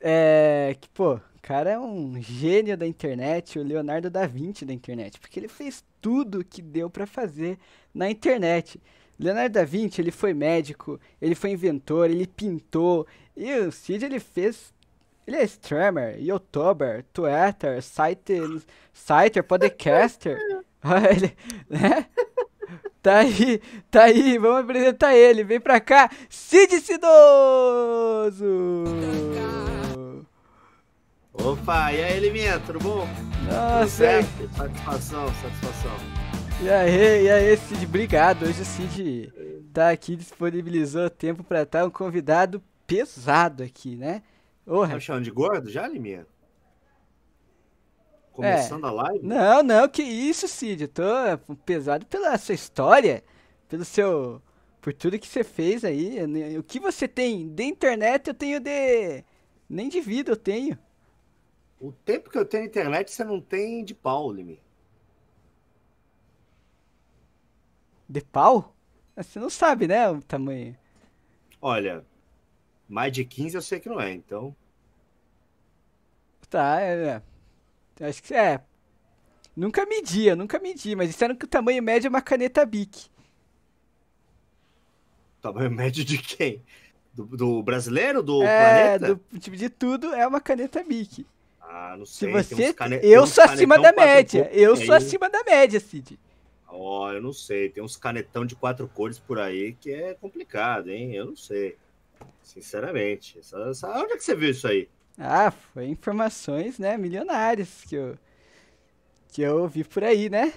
É, que, pô, o cara é um gênio da internet, o Leonardo da Vinci da internet, porque ele fez tudo que deu para fazer na internet. Leonardo da Vinci, ele foi médico, ele foi inventor, ele pintou, e o Cid, ele fez... Ele é streamer, youtuber, twitter, site, site, podcaster, ele, né? Tá aí, tá aí, vamos apresentar ele. Vem pra cá, Cid Cidoso! Opa, e aí, Liminha, tudo bom? Nossa, tudo satisfação, satisfação. E aí, e aí, Cid, obrigado. Hoje o Cid tá aqui, disponibilizou tempo pra estar tá um convidado pesado aqui, né? Porra. Tá chamando de gordo já, Liminha? Começando é. a live? Não, não, que isso, Cid. Eu tô é, pesado pela sua história, pelo seu. Por tudo que você fez aí. O que você tem de internet, eu tenho de. Nem de vida eu tenho. O tempo que eu tenho internet, você não tem de pau, Lime. De pau? Você não sabe, né, o tamanho. Olha, mais de 15 eu sei que não é, então. Tá, é. é. Acho que é. Nunca media, nunca medi, mas disseram que o é tamanho médio é uma caneta Bic. Tamanho médio de quem? Do, do brasileiro, do é, planeta? Do, tipo, de tudo é uma caneta Bic. Ah, não sei. Se você... Cane... Eu sou acima da média. Eu sou acima da média, Cid. Ó, oh, eu não sei. Tem uns canetão de quatro cores por aí que é complicado, hein? Eu não sei. Sinceramente. Essa, essa... Onde é que você viu isso aí? Ah, foi informações, né, milionárias que eu, que eu ouvi por aí, né?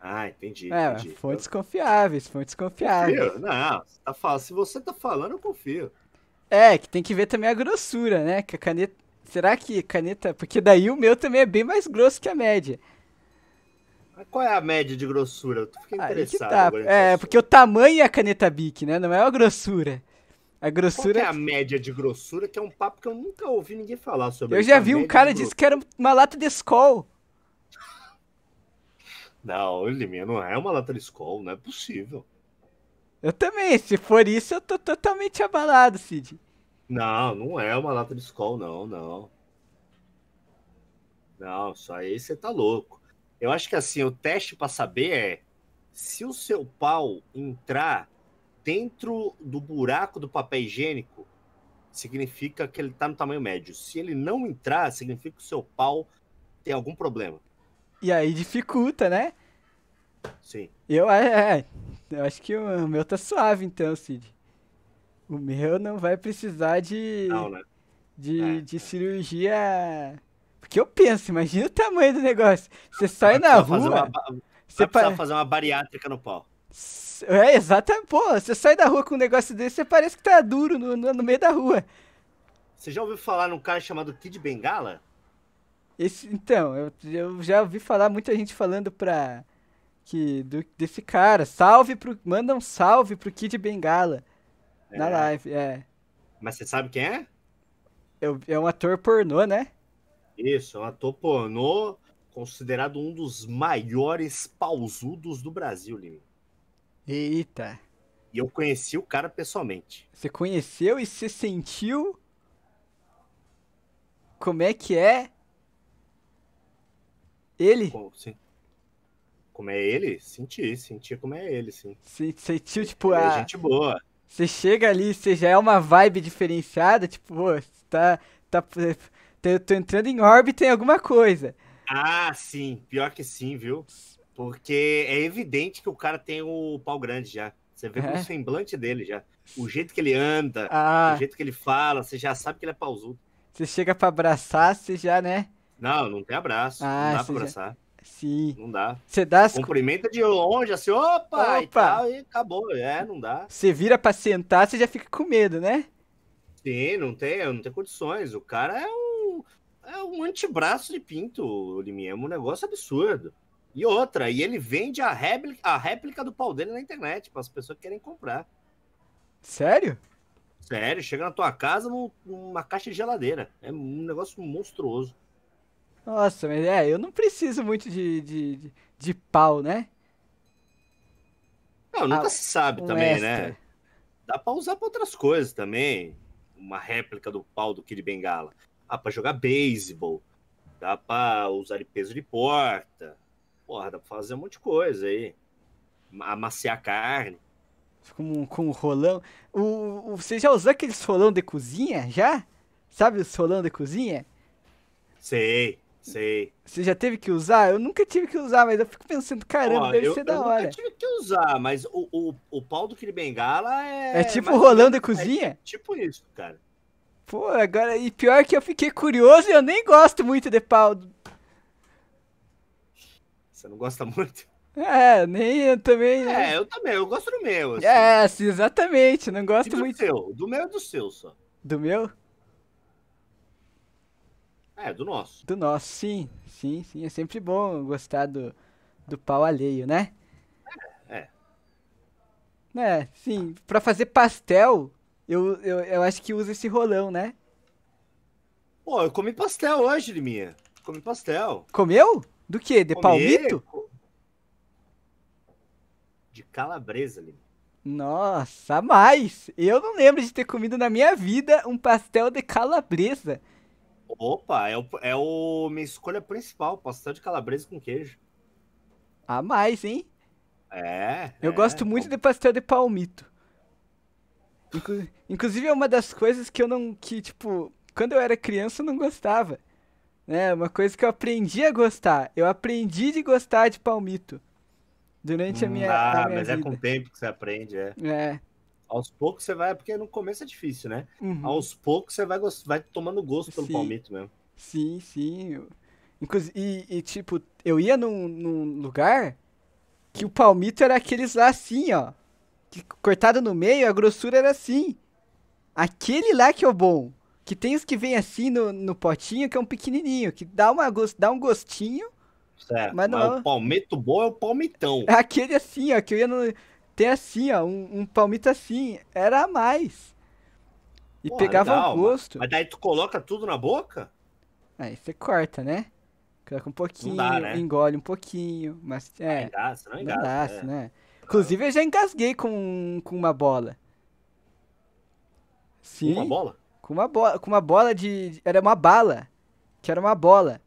Ah, entendi. É, entendi. Fontes confiáveis, fontes confiáveis. Confio? Não, tá falando, se você tá falando, eu confio. É, que tem que ver também a grossura, né? Que a caneta. Será que caneta. Porque daí o meu também é bem mais grosso que a média. Mas qual é a média de grossura? Eu fiquei interessado. Tá. É, porque o tamanho é a caneta BIC, né? Não é a grossura. A é grossura. Qual é a média de grossura, que é um papo que eu nunca ouvi ninguém falar sobre Eu já vi um cara disse que era uma lata de escol. Não, Liminha, não é uma lata de escol, não é possível. Eu também, se for isso, eu tô totalmente abalado, Cid. Não, não é uma lata de escol, não, não. Não, só aí você tá louco. Eu acho que assim, o teste para saber é se o seu pau entrar dentro do buraco do papel higiênico, significa que ele está no tamanho médio. Se ele não entrar, significa que o seu pau tem algum problema. E aí dificulta, né? Sim. Eu, é, é, é. eu acho que o meu tá suave, então, Cid. O meu não vai precisar de. Não, né? De, é, de é. cirurgia. Porque eu penso, imagina o tamanho do negócio. Você sai na rua. Uma, você vai precisar pa... fazer uma bariátrica no pau. É, exatamente. Pô, você sai da rua com um negócio desse, você parece que tá duro no, no, no meio da rua. Você já ouviu falar num cara chamado Kid Bengala? Esse, então, eu, eu já ouvi falar muita gente falando pra. Que, do, desse cara. Salve pro. Manda um salve pro Kid Bengala. É. Na live, é. Mas você sabe quem é? é, é um ator pornô, né? Isso, é um ator pornô considerado um dos maiores pausudos do Brasil, Lima. Eita. E eu conheci o cara pessoalmente. Você conheceu e você sentiu? Como é que é? Ele? Como, como é ele? Senti, senti como é ele, sim. sentiu, tipo, ele é a... É gente boa. Você chega ali, você já é uma vibe diferenciada, tipo, pô, tá, tá, tá, eu tô entrando em órbita em alguma coisa. Ah, sim, pior que sim, viu? Porque é evidente que o cara tem o pau grande já. Você vê é? o semblante dele já. O jeito que ele anda, ah. o jeito que ele fala, você já sabe que ele é pausudo. Você chega para abraçar, você já, né? Não, não tem abraço. Ah, não dá pra abraçar. Já... Sim. Não dá. Você dá as... Cumprimenta de longe, assim, opa, opa. E, tal, e acabou. É, não dá. Você vira pra sentar, você já fica com medo, né? Sim, não tem, não tem condições. O cara é um, é um antebraço de pinto, Liminha. É um negócio absurdo. E outra, e ele vende a réplica, a réplica do pau dele na internet, para as pessoas que querem comprar. Sério? Sério, chega na tua casa numa caixa de geladeira. É um negócio monstruoso. Nossa, mas é, eu não preciso muito de, de, de, de pau, né? Não, nunca ah, se sabe um também, né? extra. né? Dá pra usar pra outras coisas também. Uma réplica do pau do Kid Bengala. Dá pra jogar beisebol. Dá pra usar de peso de porta. Porra, dá pra fazer um monte de coisa aí. Amaciar carne. Com, com um rolão. O, o, você já usou aquele rolão de cozinha? Já? Sabe o rolão de cozinha? Sei, sei. Você já teve que usar? Eu nunca tive que usar, mas eu fico pensando, caramba, Ó, deve eu, ser da eu hora. Eu tive que usar, mas o, o, o pau do bengala é. É tipo mas, rolão de é cozinha? É tipo isso, cara. Pô, agora, e pior que eu fiquei curioso e eu nem gosto muito de pau, você não gosta muito? É, nem eu também. Né? É, eu também, eu gosto do meu. Assim. É, exatamente, não gosto do muito. Do seu, do meu e do seu só. Do meu? É, do nosso. Do nosso, sim, sim, sim. É sempre bom gostar do, do pau alheio, né? É, é. É, sim. Pra fazer pastel, eu, eu, eu acho que usa esse rolão, né? Pô, eu comi pastel hoje, Liminha. Comi pastel. Comeu? Do que? De comer palmito? De calabresa, ali Nossa, mais! Eu não lembro de ter comido na minha vida um pastel de calabresa. Opa, é o, é o minha escolha principal, pastel de calabresa com queijo. A mais, hein? É. Eu é, gosto então. muito de pastel de palmito. inclusive é uma das coisas que eu não que tipo, quando eu era criança eu não gostava né? Uma coisa que eu aprendi a gostar. Eu aprendi de gostar de palmito durante a minha, ah, a minha mas vida. é com o tempo que você aprende, é. É. Aos poucos você vai, porque no começo é difícil, né? Uhum. Aos poucos você vai, vai tomando gosto pelo sim. palmito mesmo. Sim, sim. Inclusive, e, e, tipo, eu ia num, num lugar que o palmito era aqueles lá assim, ó. Que cortado no meio, a grossura era assim. Aquele lá que é o bom. Que tem os que vem assim no, no potinho, que é um pequenininho, que dá, uma, dá um gostinho. Certo, mas, não mas é o palmito bom é o palmitão. É aquele assim, ó, que eu ia no... Tem assim, ó, um, um palmito assim, era a mais. E pegava legal, o gosto. Mas daí tu coloca tudo na boca? Aí você corta, né? Coloca um pouquinho, dá, né? engole um pouquinho, mas é... Não engaça, não engaça. é. né? Inclusive eu já engasguei com, com uma bola. Sim. Uma bola? Com uma bola, com uma bola de. Era uma bala. Que era uma bola.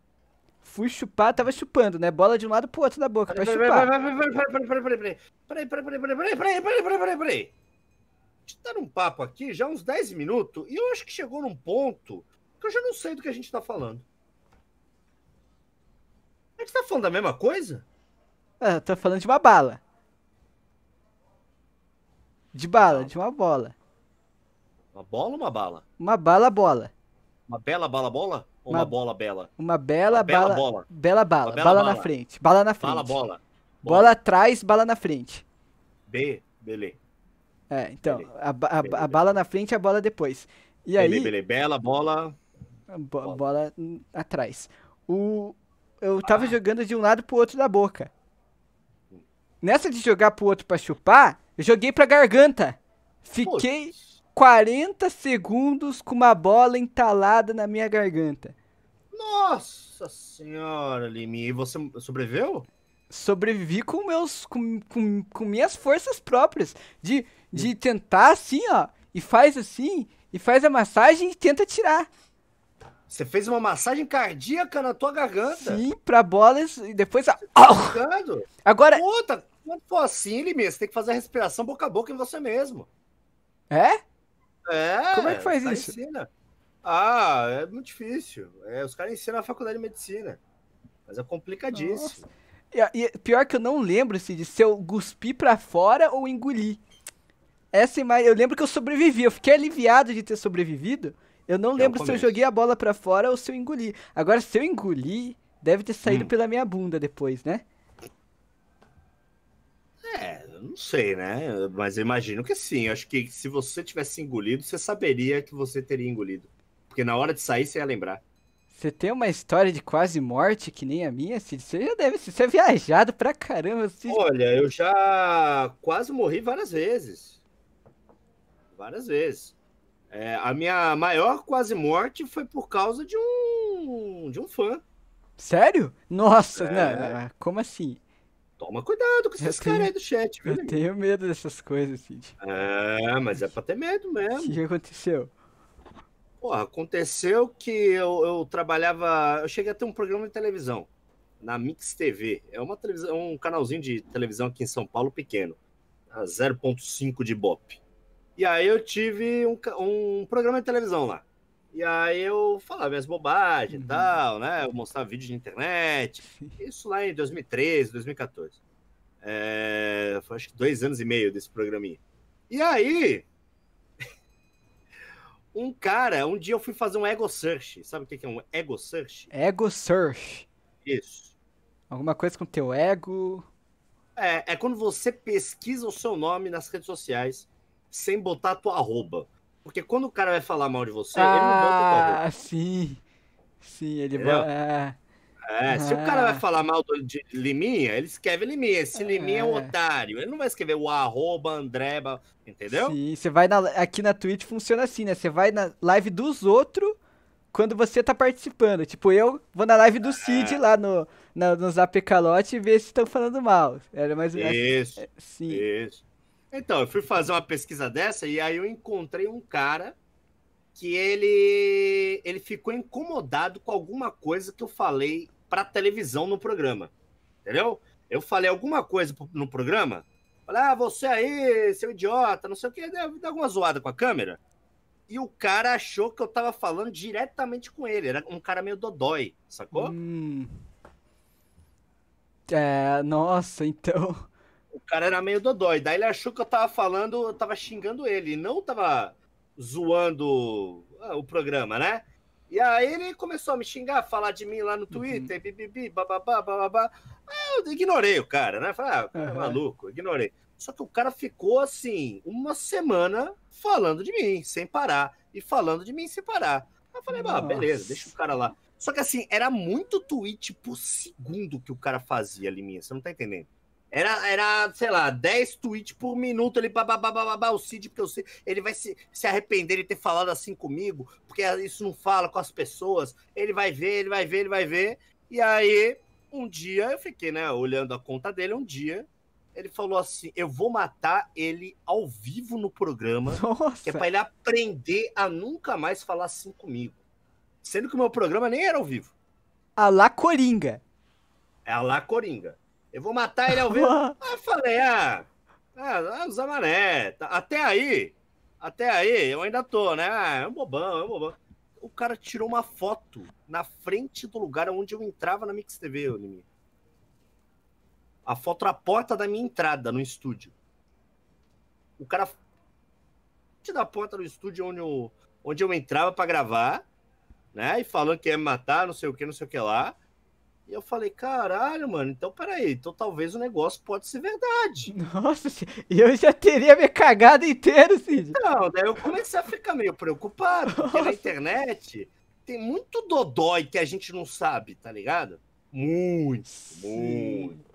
Fui chupar, tava chupando, né? Bola de um lado pro outro da boca, pra chupar. Peraí, peraí, peraí, peraí, peraí, peraí, peraí, peraí, peraí, peraí, peraí, peraí. A gente tá num papo aqui já uns 10 minutos e eu acho que chegou num ponto que eu já não sei do que a gente tá falando. A gente tá falando da mesma coisa? Ah, tá falando de uma bala. De bala, de uma bola. Uma bola ou uma bala? Uma bala bola. Uma bela bala bola? Ou uma, uma bola bela? Uma bela, uma bela bala. Bola. Bela bala. Bela bala, bala na frente. Bala na frente. Bala bola. Bola, bola atrás, bala na frente. B, beleza. É, então, a, a, a, a bala na frente e a bola depois. E belê, aí. bele bela bola. Bo bola atrás. O, eu ah. tava ah. jogando de um lado pro outro da boca. Nessa de jogar pro outro pra chupar, eu joguei pra garganta. Fiquei. 40 segundos com uma bola entalada na minha garganta. Nossa senhora, Limi. E você sobreviveu? Sobrevivi com meus. com, com, com minhas forças próprias. De, de hum. tentar assim, ó. E faz assim, e faz a massagem e tenta tirar. Você fez uma massagem cardíaca na tua garganta. Sim, pra bolas e depois a. Tá oh! Agora. Puta, quando for assim, Limi, você tem que fazer a respiração boca a boca em você mesmo. É? É, Como é que faz isso? Ensina. Ah, é muito difícil. É, os caras ensinam na faculdade de medicina. Mas é complicadíssimo. E, e, pior que eu não lembro se eu cuspi pra fora ou engoli. Essa imagem, eu lembro que eu sobrevivi. Eu fiquei aliviado de ter sobrevivido. Eu não é lembro é se eu joguei a bola pra fora ou se eu engoli. Agora, se eu engoli, deve ter saído hum. pela minha bunda depois, né? É, não sei, né? Mas eu imagino que sim. Eu acho que se você tivesse engolido, você saberia que você teria engolido. Porque na hora de sair, você ia lembrar. Você tem uma história de quase morte que nem a minha, Cid? Você já deve ser é viajado pra caramba, Cid. Olha, eu já quase morri várias vezes. Várias vezes. É, a minha maior quase morte foi por causa de um, de um fã. Sério? Nossa, é... não, como assim? Toma cuidado com esses caras aí do chat, velho. Eu amigo? tenho medo dessas coisas, Cid. É, mas é pra ter medo mesmo. O que, que aconteceu? Porra, aconteceu que eu, eu trabalhava. Eu cheguei a ter um programa de televisão na Mix TV. É uma televisão, é um canalzinho de televisão aqui em São Paulo pequeno, a 0.5 de Bop. E aí eu tive um, um programa de televisão lá. E aí eu falava minhas bobagens e uhum. tal, né? Eu mostrava vídeos de internet. Isso lá em 2013, 2014. É, foi acho que dois anos e meio desse programinha. E aí, um cara, um dia eu fui fazer um ego search. Sabe o que é um ego search? Ego search. Isso. Alguma coisa com teu ego. É, é quando você pesquisa o seu nome nas redes sociais sem botar a tua arroba. Porque quando o cara vai falar mal de você, ah, ele não bota o cover. Ah, sim. Sim, ele vai. É, ah. se o cara vai ah. falar mal de Liminha, ele escreve Liminha. Esse Liminha é um é. otário. Ele não vai escrever o arroba, Andreba, entendeu? Sim, você vai na, aqui na Twitch, funciona assim, né? Você vai na live dos outros quando você tá participando. Tipo, eu vou na live do Cid é. lá no, na, no Zap Calote e ver se estão falando mal. Era mais ou menos. Isso. Sim. Isso. Então, eu fui fazer uma pesquisa dessa e aí eu encontrei um cara que ele ele ficou incomodado com alguma coisa que eu falei para televisão no programa. Entendeu? Eu falei alguma coisa no programa, falei: "Ah, você aí, seu idiota, não sei o que, deu alguma zoada com a câmera". E o cara achou que eu tava falando diretamente com ele, era um cara meio dodói, sacou? Hum. É, nossa, então cara era meio dodói. Daí ele achou que eu tava falando, eu tava xingando ele, não tava zoando o programa, né? E aí ele começou a me xingar, falar de mim lá no uhum. Twitter, uhum. bibibi, bababá, bababá. Eu ignorei o cara, né? Falei, ah, cara, uhum. maluco, ignorei. Só que o cara ficou assim, uma semana falando de mim, sem parar. E falando de mim sem parar. Aí eu falei, ah, beleza, deixa o cara lá. Só que assim, era muito tweet por segundo que o cara fazia ali minha, você não tá entendendo. Era, era, sei lá, 10 tweets por minuto ali, babá, o Cid, porque eu sei, ele vai se, se arrepender de ter falado assim comigo, porque isso não fala com as pessoas. Ele vai ver, ele vai ver, ele vai ver. E aí, um dia, eu fiquei, né, olhando a conta dele, um dia, ele falou assim: eu vou matar ele ao vivo no programa, Nossa. que é pra ele aprender a nunca mais falar assim comigo. Sendo que o meu programa nem era ao vivo. A La Coringa. É a La Coringa. Eu vou matar ele ao vivo. aí ah, eu falei, ah, ah, ah Zamané. Tá, até aí, até aí, eu ainda tô, né? Ah, é um bobão, é um bobão. O cara tirou uma foto na frente do lugar onde eu entrava na Mix TV, Olimi. A foto na porta da minha entrada no estúdio. O cara da porta do estúdio onde eu, onde eu entrava para gravar, né? E falando que ia me matar, não sei o que, não sei o que lá. E eu falei, caralho, mano, então peraí, então talvez o negócio pode ser verdade. Nossa, eu já teria me cagado inteiro, Cid. Não, daí eu comecei a ficar meio preocupado, porque Nossa. na internet tem muito dodói que a gente não sabe, tá ligado? Muito, Sim. muito.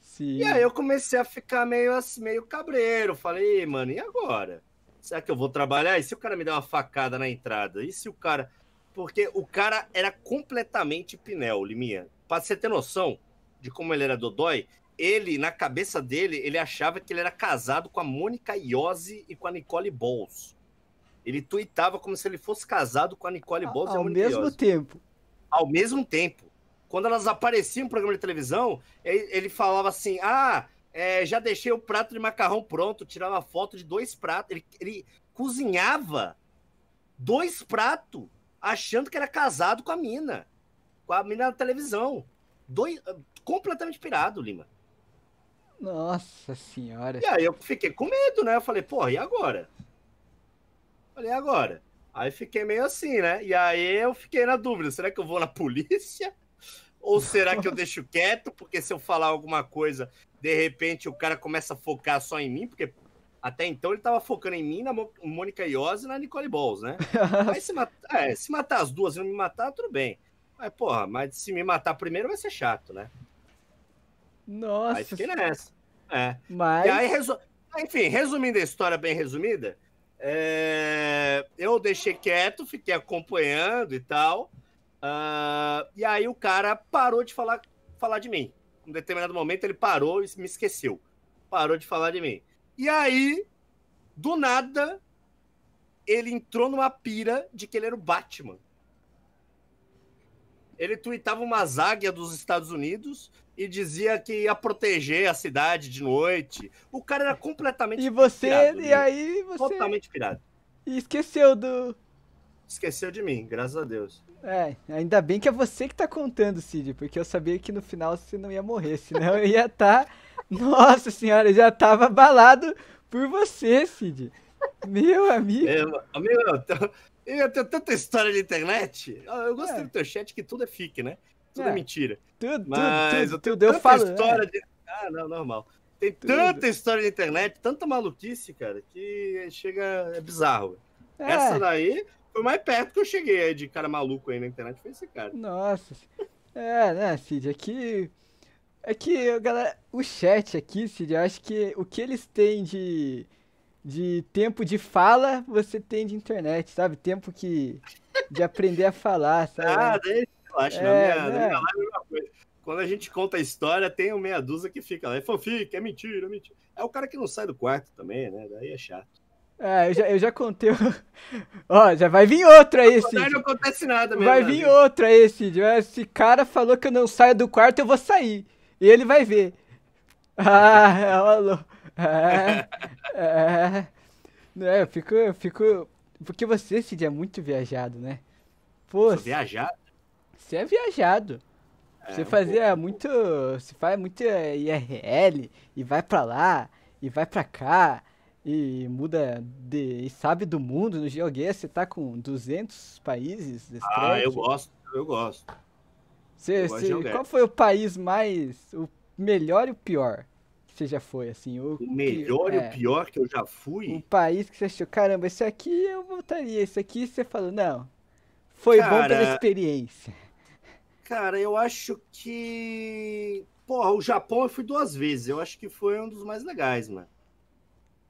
Sim. E aí eu comecei a ficar meio assim, meio cabreiro. Falei, mano, e agora? Será que eu vou trabalhar? E se o cara me der uma facada na entrada? E se o cara. Porque o cara era completamente pinel, Liminha. Pra você ter noção de como ele era dodói, ele, na cabeça dele, ele achava que ele era casado com a Mônica Iose e com a Nicole Balls. Ele tuitava como se ele fosse casado com a Nicole Balls a, e a Mônica Ao mesmo Iose. tempo. Ao mesmo tempo. Quando elas apareciam no programa de televisão, ele, ele falava assim, ah... É, já deixei o prato de macarrão pronto, tirava foto de dois pratos. Ele, ele cozinhava dois pratos, achando que era casado com a mina com a menina na televisão. Dois, completamente pirado, Lima. Nossa senhora. E aí eu fiquei com medo, né? Eu falei, porra, e agora? Falei, e agora? Aí fiquei meio assim, né? E aí eu fiquei na dúvida, será que eu vou na polícia? Ou será que eu deixo quieto? Porque se eu falar alguma coisa, de repente o cara começa a focar só em mim, porque até então ele tava focando em mim, na Mônica Iose e na Nicole Balls, né? Aí se, mat... é, se matar as duas e não me matar, tudo bem. Aí, porra, mas se me matar primeiro vai ser chato, né? Nossa. Aí fiquei nessa. É. Mas... E aí, resu... enfim, resumindo a história bem resumida, é... eu deixei quieto, fiquei acompanhando e tal. Uh... E aí o cara parou de falar, falar de mim. Em um determinado momento ele parou e me esqueceu. Parou de falar de mim. E aí, do nada, ele entrou numa pira de que ele era o Batman ele tuitava uma águia dos Estados Unidos e dizia que ia proteger a cidade de noite. O cara era completamente E você, pirado, e né? aí você... Totalmente pirado. E esqueceu do... Esqueceu de mim, graças a Deus. É, ainda bem que é você que tá contando, Cid, porque eu sabia que no final você não ia morrer, senão eu ia estar... Tá... Nossa senhora, eu já tava abalado por você, Cid. Meu amigo. É, amigo, eu tenho tanta história de internet. Ah, eu gosto é. do teu chat que tudo é fique, né? Tudo é, é mentira. Tudo, Mas tudo, tudo, eu tenho tanta eu falo, história é. de... Ah, não, normal. Tem tudo. tanta história de internet, tanta maluquice, cara, que chega... É bizarro. É. Essa daí foi mais perto que eu cheguei de cara maluco aí na internet, foi esse cara. Nossa. É, né, Cid, aqui... É, é que, galera, o chat aqui, Cid, eu acho que o que eles têm de de tempo de fala você tem de internet, sabe? Tempo que de aprender a falar, sabe? Ah, daí eu acho, é, na, minha, né? na live é coisa. Quando a gente conta a história, tem o meia dúzia que fica lá, é fanfic, é mentira, é mentira. É o cara que não sai do quarto também, né? Daí é chato. É, eu já, eu já contei. Ó, já vai vir outro aí, Cid. Não acontece nada mesmo. Vai né, vir vida. outro aí, Cid. Esse cara falou que eu não saio do quarto, eu vou sair. E ele vai ver. Ah, é alô. É, é, é, é, eu fico, eu fico, porque você, Cid, é muito viajado, né? Pô, Sou viajado? Você é viajado. É, você fazia muito, você faz muito IRL e vai pra lá e vai pra cá e muda de, e sabe do mundo no GeoGuess, você tá com 200 países. Ah, eu gosto, eu gosto. eu gosto qual foi o país mais, o melhor e o pior? você já foi, assim? O, o melhor que, e é, o pior que eu já fui? Um país que você achou, caramba, esse aqui eu voltaria, esse aqui você falou, não, foi cara, bom pela experiência. Cara, eu acho que... Porra, o Japão eu fui duas vezes, eu acho que foi um dos mais legais, mano.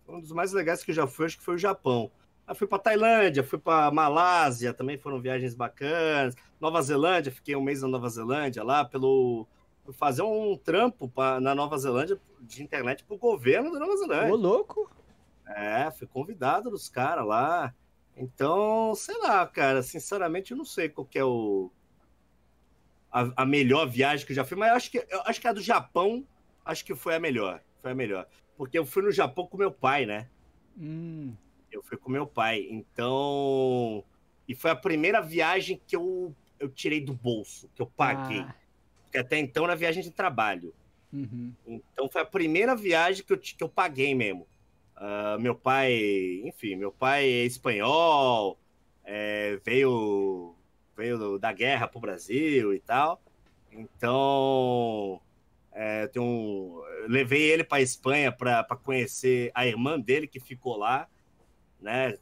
Um dos mais legais que eu já fui, acho que foi o Japão. Eu fui para Tailândia, fui para Malásia, também foram viagens bacanas. Nova Zelândia, fiquei um mês na Nova Zelândia lá pelo fazer um trampo pra, na Nova Zelândia de internet pro governo da Nova Zelândia. Ô, louco! É, fui convidado dos caras lá. Então, sei lá, cara, sinceramente eu não sei qual é o a, a, melhor viagem que eu já fiz. mas eu acho que eu acho que a do Japão, acho que foi a melhor, foi a melhor. Porque eu fui no Japão com meu pai, né? Hum. Eu fui com meu pai. Então, e foi a primeira viagem que eu eu tirei do bolso, que eu paguei. Ah porque até então era viagem de trabalho. Uhum. Então foi a primeira viagem que eu, que eu paguei mesmo. Uh, meu pai, enfim, meu pai é espanhol, é, veio, veio da guerra pro Brasil e tal. Então, é, tem um, levei ele para Espanha para conhecer a irmã dele que ficou lá, né?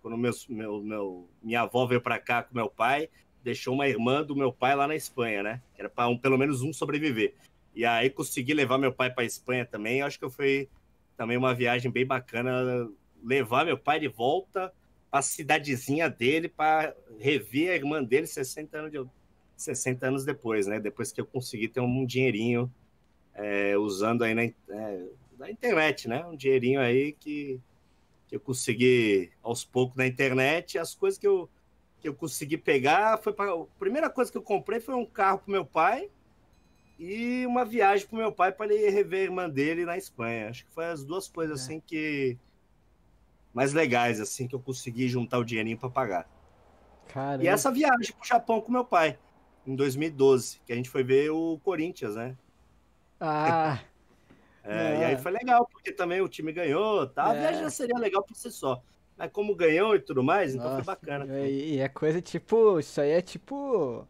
Quando meu, meu, meu minha avó veio para cá com meu pai, deixou uma irmã do meu pai lá na Espanha, né? Era para um, pelo menos um sobreviver. E aí consegui levar meu pai para Espanha também. Acho que foi também uma viagem bem bacana levar meu pai de volta para a cidadezinha dele para rever a irmã dele 60 anos, de, 60 anos depois, né? Depois que eu consegui ter um dinheirinho é, usando aí na, é, na internet, né? Um dinheirinho aí que, que eu consegui aos poucos na internet. As coisas que eu que eu consegui pegar foi para a primeira coisa que eu comprei foi um carro para meu pai e uma viagem para meu pai para ele rever a irmã dele na Espanha. Acho que foi as duas coisas é. assim que mais legais assim que eu consegui juntar o dinheirinho para pagar. Caramba. E essa viagem para o Japão com meu pai em 2012, que a gente foi ver o Corinthians, né? Ah. é, é. E aí foi legal, porque também o time ganhou, tá? A é. viagem já seria legal por si só. Aí como ganhou e tudo mais, então Nossa, foi bacana. E, é coisa tipo, isso aí é tipo,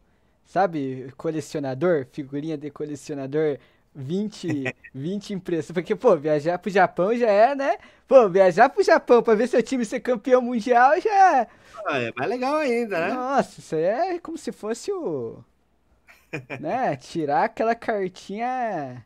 sabe, colecionador, figurinha de colecionador, 20, 20 impressões. Porque, pô, viajar pro Japão já é, né? Pô, viajar pro Japão pra ver seu time ser campeão mundial já. é. Ah, é mais legal ainda, né? Nossa, isso aí é como se fosse o. né? Tirar aquela cartinha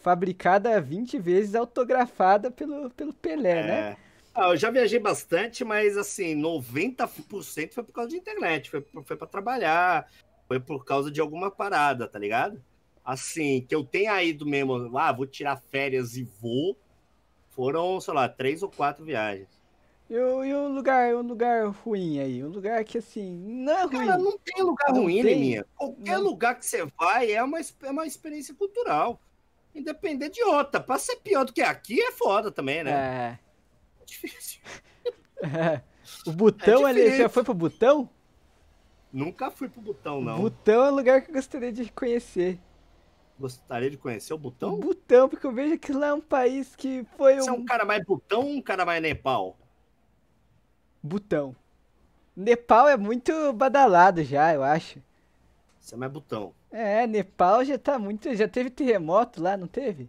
fabricada 20 vezes, autografada pelo, pelo Pelé, né? é. né? Ah, eu já viajei bastante, mas assim, 90% foi por causa de internet, foi, foi para trabalhar, foi por causa de alguma parada, tá ligado? Assim, que eu tenha ido mesmo, ah, vou tirar férias e vou, foram, sei lá, três ou quatro viagens. E, o um lugar, um lugar ruim aí, um lugar que assim, não é ruim. Cara, não tem lugar não ruim, tem. minha. Qualquer não. lugar que você vai é uma, é uma experiência cultural. Independente de outra. Pra ser pior do que aqui é foda também, né? É difícil. É. O botão, é ele já foi pro botão? Nunca fui pro botão, não. Botão é um lugar que eu gostaria de conhecer. Gostaria de conhecer o Butão? O Butão, porque eu vejo que lá é um país que foi Você é um... é um cara mais Butão ou um cara mais Nepal? Butão. Nepal é muito badalado já, eu acho. Você é mais Butão. É, Nepal já tá muito... Já teve terremoto lá, não teve?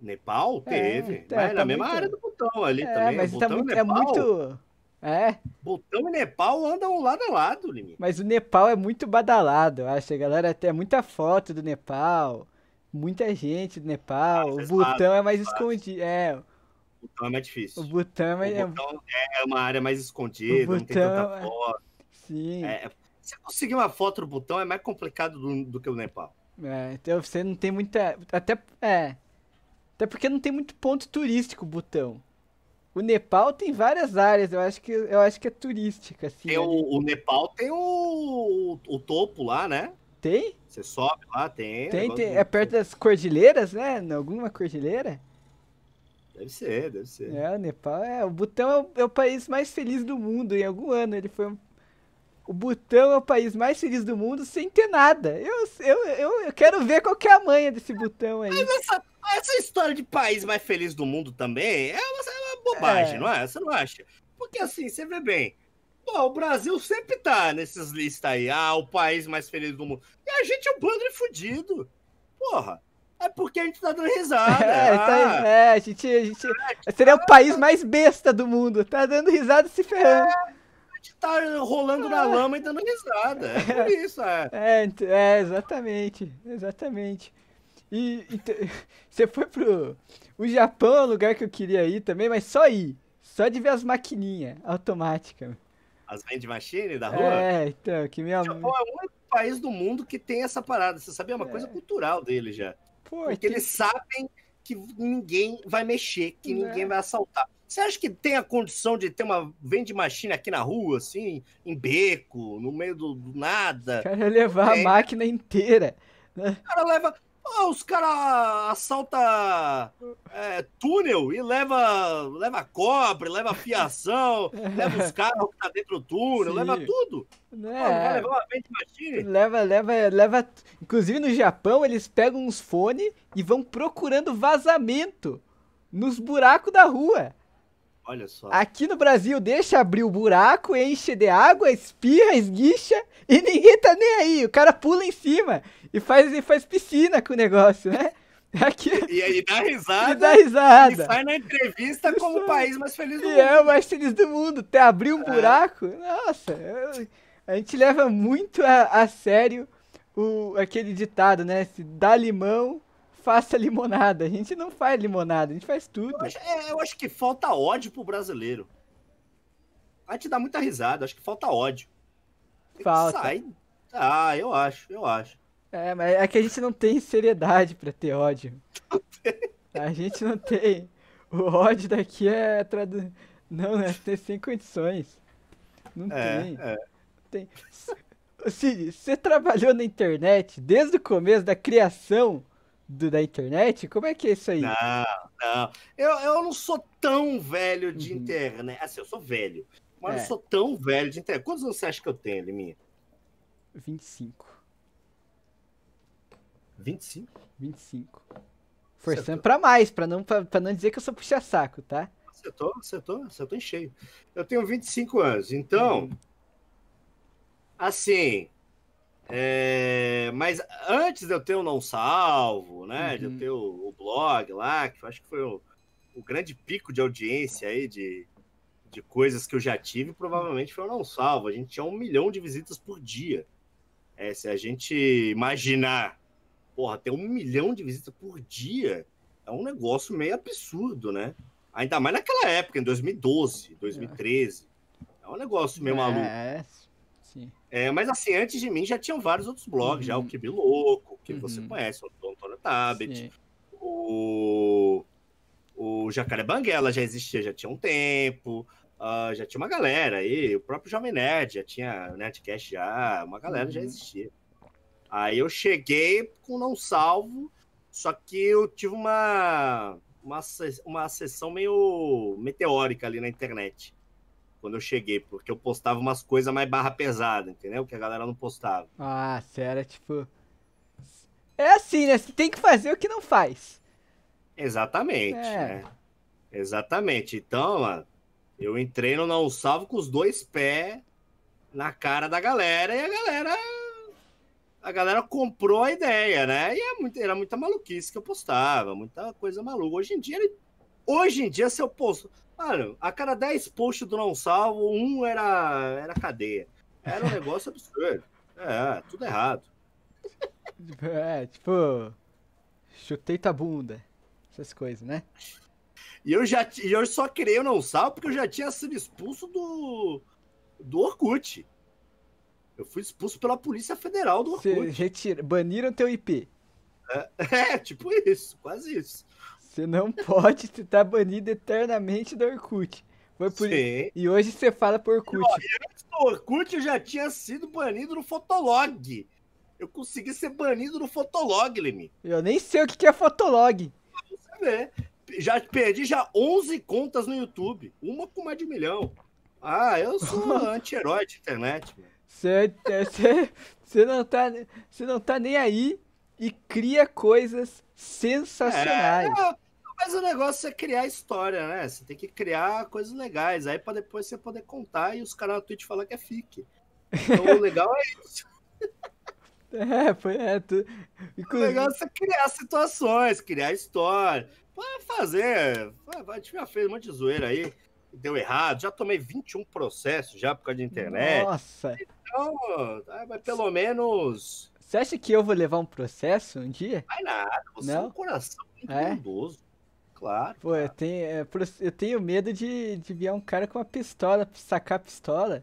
Nepal é, teve, é, mas é, na tá mesma muito... área do Butão ali é, também. Mas tá Butão tá muito, é Nepal, é muito. É? Butão e Nepal andam lado a lado, Limi. Mas o Nepal é muito badalado, eu acho. A galera tem muita foto do Nepal, muita gente do Nepal. Ah, o Butão é mais escondido. É. O Butão é mais difícil. O Butão é, o Butão é uma área mais escondida, Butão... não tem tanta é- foto. Sim. É, você conseguir uma foto do Butão é mais complicado do, do que o Nepal. É, então você não tem muita. Até. É. Até porque não tem muito ponto turístico, Butão. O Nepal tem várias áreas, eu acho que, eu acho que é turística. Assim, tem né? o, o, Nepal tem o, o topo lá, né? Tem? Você sobe lá, tem. Tem, tem. É perto das cordilheiras, né? Em alguma cordilheira? Deve ser, deve ser. É, o Nepal é. O Butão é o, é o, país mais feliz do mundo. Em algum ano ele foi. O Butão é o país mais feliz do mundo sem ter nada. Eu, eu, eu, eu quero ver qual que é a manha desse Butão aí. Mas essa essa história de país mais feliz do mundo também é uma, é uma bobagem, é. não é? Você não acha? Porque assim, você vê bem. Pô, o Brasil sempre tá nessas listas aí. Ah, o país mais feliz do mundo. E a gente é um bando de fudido. Porra. É porque a gente tá dando risada. É, tá ah, tá, é a gente. A gente seria o país mais besta do mundo. Tá dando risada e se ferrando. É, a gente tá rolando na ah. lama e dando risada. É por isso, é. É, é exatamente. Exatamente. E, você foi pro o Japão, é lugar que eu queria ir também, mas só ir. Só de ver as maquininhas automáticas. As vending machine da rua? É, então, que minha... O Japão é o único país do mundo que tem essa parada. Você sabia? É uma é. coisa cultural dele já. Pô, Porque que... eles sabem que ninguém vai mexer, que né. ninguém vai assaltar. Você acha que tem a condição de ter uma de machine aqui na rua, assim, em beco, no meio do, do nada? O cara levar é. a máquina inteira. Né? O cara leva Oh, os caras assalta é, túnel e leva, leva cobre, leva fiação, é. leva os carros que tá dentro do túnel, Sim. leva tudo. É. Pô, leva, leva, leva. Inclusive no Japão eles pegam uns fones e vão procurando vazamento nos buracos da rua. Olha só. Aqui no Brasil, deixa abrir o buraco, enche de água, espirra, esguicha e ninguém tá nem aí. O cara pula em cima e faz, e faz piscina com o negócio, né? Aqui... E aí dá risada. E dá risada. E sai na entrevista como o país mais feliz do e é mundo. é o mais feliz do mundo. Até abrir um é. buraco. Nossa, eu, a gente leva muito a, a sério o, aquele ditado, né? Se dá limão, faça limonada. A gente não faz limonada, a gente faz tudo. Eu acho, é, eu acho que falta ódio pro brasileiro. a gente dá muita risada, acho que falta ódio. falta. Sai... Ah, eu acho, eu acho. É, mas é que a gente não tem seriedade para ter ódio. a gente não tem. O ódio daqui é tradu... Não, né tem sem condições. Não é, tem. É. tem. Cid, você trabalhou na internet desde o começo da criação do, da internet? Como é que é isso aí? Não, não. Eu, eu não sou tão velho de uhum. internet. Assim, eu sou velho. Mas é. eu sou tão velho de internet. Quantos anos você acha que eu tenho, Liminha? 25. 25? 25. Forçando tá- para mais, para não, pra, pra não dizer que eu sou puxa-saco, tá? Acertou, acertou, acertou em cheio. Eu tenho 25 anos, então. Uhum. Assim, é, mas antes de eu ter o Não Salvo, né? Uhum. De eu uhum. ter o, o, blog lá, que eu acho que foi o, o, grande pico de audiência aí de, de coisas que eu já tive, provavelmente foi o Não Salvo. A gente tinha um milhão de visitas por dia. É, se a gente imaginar, porra, ter um milhão de visitas por dia é um negócio meio absurdo, né? Ainda mais naquela época, em 2012, 2013. É, é um negócio meio é, maluco. É, é, mas assim, antes de mim já tinham vários outros blogs, uhum. já o Kibi uhum. Louco, que uhum. você conhece, o Antônio Tabet, o, o Jacaré Banguela já existia, já tinha um tempo, uh, já tinha uma galera aí, o próprio Jovem Nerd já tinha Nerdcast já, uma galera uhum. já existia. Aí eu cheguei com Não Salvo, só que eu tive uma, uma, uma sessão meio meteórica ali na internet quando eu cheguei, porque eu postava umas coisas mais barra pesada, entendeu? Que a galera não postava. Ah, sério, tipo. É assim, né? Você tem que fazer o que não faz. Exatamente. É. Né? Exatamente. Então, mano, eu entrei no Não Salvo com os dois pés na cara da galera e a galera. A galera comprou a ideia, né? E é muito, era muita maluquice que eu postava, muita coisa maluca. Hoje em dia, hoje em dia, se eu posto, Mano, a cada 10 posts do Não Salvo, um era, era cadeia. Era um negócio absurdo. É, tudo errado. É, tipo. Chutei tua bunda. Essas coisas, né? E eu já e eu só criei o Não Salvo porque eu já tinha sido expulso do. do Orkut. Eu fui expulso pela Polícia Federal do Orkut. Retira, baniram teu IP. É, é, tipo isso, quase isso. Você não pode, estar tá banido eternamente do Orkut. Foi por... Sim. E hoje você fala por Orkut. antes do Orkut eu já tinha sido banido no Fotolog. Eu consegui ser banido no Fotolog, Lemi. Eu nem sei o que é Fotolog. Você vê. Já perdi já 11 contas no YouTube. Uma com mais de um milhão. Ah, eu sou anti-herói de internet, Você, Você é, não, tá, você não tá nem aí e cria coisas sensacionais. É, mas o negócio é criar história, né? Você tem que criar coisas legais, aí para depois você poder contar e os caras na Twitch falar que é fique. Então o legal é isso. É, foi é. Tu... Inclusive... O negócio é criar situações, criar história. Vai fazer. A gente já fez um monte de zoeira aí. Deu errado. Já tomei 21 processos já por causa de internet. Nossa! Então, ah, mas pelo menos você acha que eu vou levar um processo um dia? Vai nada, você é não? é um coração muito é? bondoso. Claro. Pô, eu tenho, é, eu tenho, medo de, de virar um cara com uma pistola, sacar a pistola.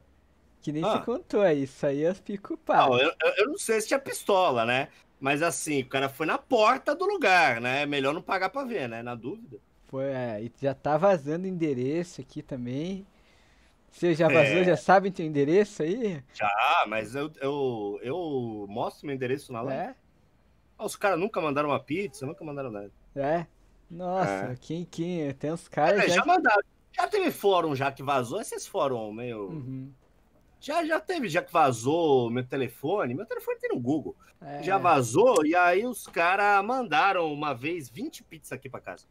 Que nem ah. se contou, isso aí eu fico pau. eu, eu não sei se tinha pistola, né? Mas assim, o cara foi na porta do lugar, né? É melhor não pagar pra ver, né? Na dúvida. Foi. é, e já tá vazando endereço aqui também. Você já é. vazou, é... já sabe teu endereço aí? Já, mas eu, eu, eu mostro meu endereço lá. É? Os caras nunca mandaram uma pizza, nunca mandaram nada. É? Nossa, é. quem, quem? Tem uns caras. É, já... já mandaram. Já teve fórum já que vazou, esses fórum meio. Uhum. Já, já teve, já que vazou meu telefone, meu telefone tem no Google. É. Já vazou, e aí os caras mandaram uma vez 20 pizzas aqui pra casa.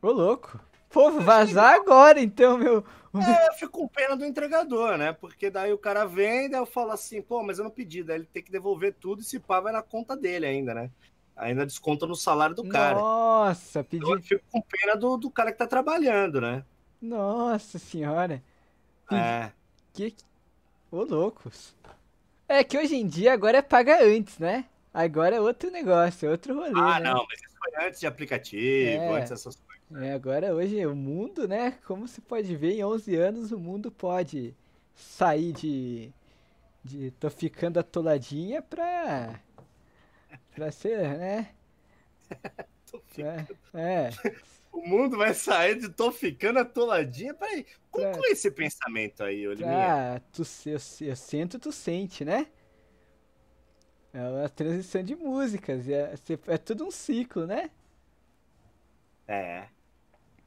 Ô, louco. Pô, assim, vazar agora, então, meu. É, eu fico com pena do entregador, né? Porque daí o cara vem, daí eu falo assim, pô, mas eu não pedi, daí ele tem que devolver tudo e se pá vai na conta dele ainda, né? Ainda desconta no salário do cara. Nossa, então, pedi. Então eu fico com pena do, do cara que tá trabalhando, né? Nossa senhora. Pedi... É. Que. Ô, loucos. É que hoje em dia agora é paga antes, né? Agora é outro negócio, é outro rolê. Ah, né? não, mas isso foi antes de aplicativo, é. antes dessas coisas. É, agora hoje o mundo, né? Como se pode ver, em 11 anos o mundo pode sair de. de tô ficando atoladinha pra. pra ser, né? tô ficando. É. O mundo vai sair de tô ficando atoladinha. Peraí, conclui é. esse pensamento aí, Olivia. Ah, tu, eu, eu sinto, tu sente, né? É uma transição de músicas. É, é, é tudo um ciclo, né? É.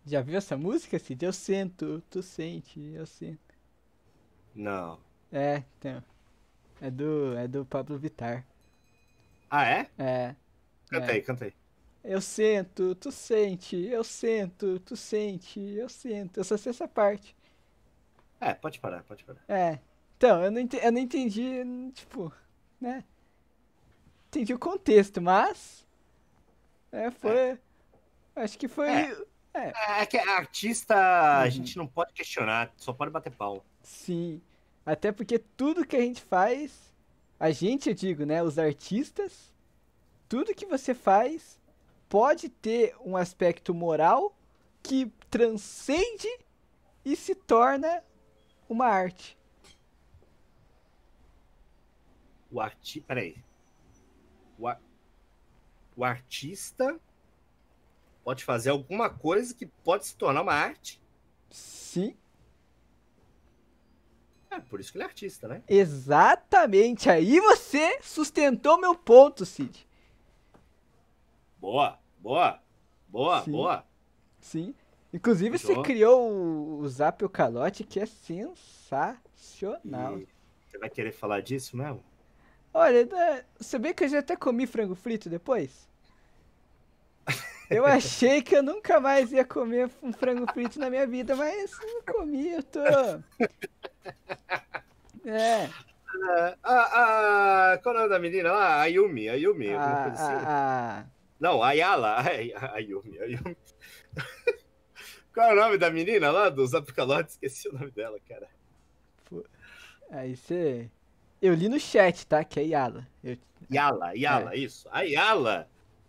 Já viu essa música, Cid? Eu sento, tu sente, eu sinto. Não. É, então. É do, é do Pablo Vittar. Ah, é? É. Cantei, é. cantei. Eu sento, tu sente, eu sento, tu sente, eu sento. Eu só sei essa parte. É, pode parar, pode parar. É. Então, eu não entendi, eu não entendi tipo, né? Entendi o contexto, mas. É, foi. É. Acho que foi. É. É. é. é que artista uhum. a gente não pode questionar, só pode bater pau. Sim. Até porque tudo que a gente faz, a gente, eu digo, né? Os artistas, tudo que você faz pode ter um aspecto moral que transcende e se torna uma arte. O artista. Peraí. O, ar... o artista pode fazer alguma coisa que pode se tornar uma arte. Sim. É, por isso que ele é artista, né? Exatamente. Aí você sustentou meu ponto, Cid. Boa, boa, boa, Sim. boa. Sim. Inclusive, você criou o, o Zap o Calote, que é sensacional. E você vai querer falar disso mesmo? Olha, né, você bem que eu já até comi frango frito depois? Eu achei que eu nunca mais ia comer um frango frito na minha vida, mas não comi, eu tô. É. A, ah, ah, ah, qual é o nome da menina lá? Ayumi, Ayumi. a assim. Não, Ayala, Ay Ayumi, Ayumi. qual é o nome da menina lá dos Apicalotes? Esqueci o nome dela, cara. Aí você. Eu li no chat, tá? Que é Yala. Eu... Yala, Yala, é. isso. Ayala.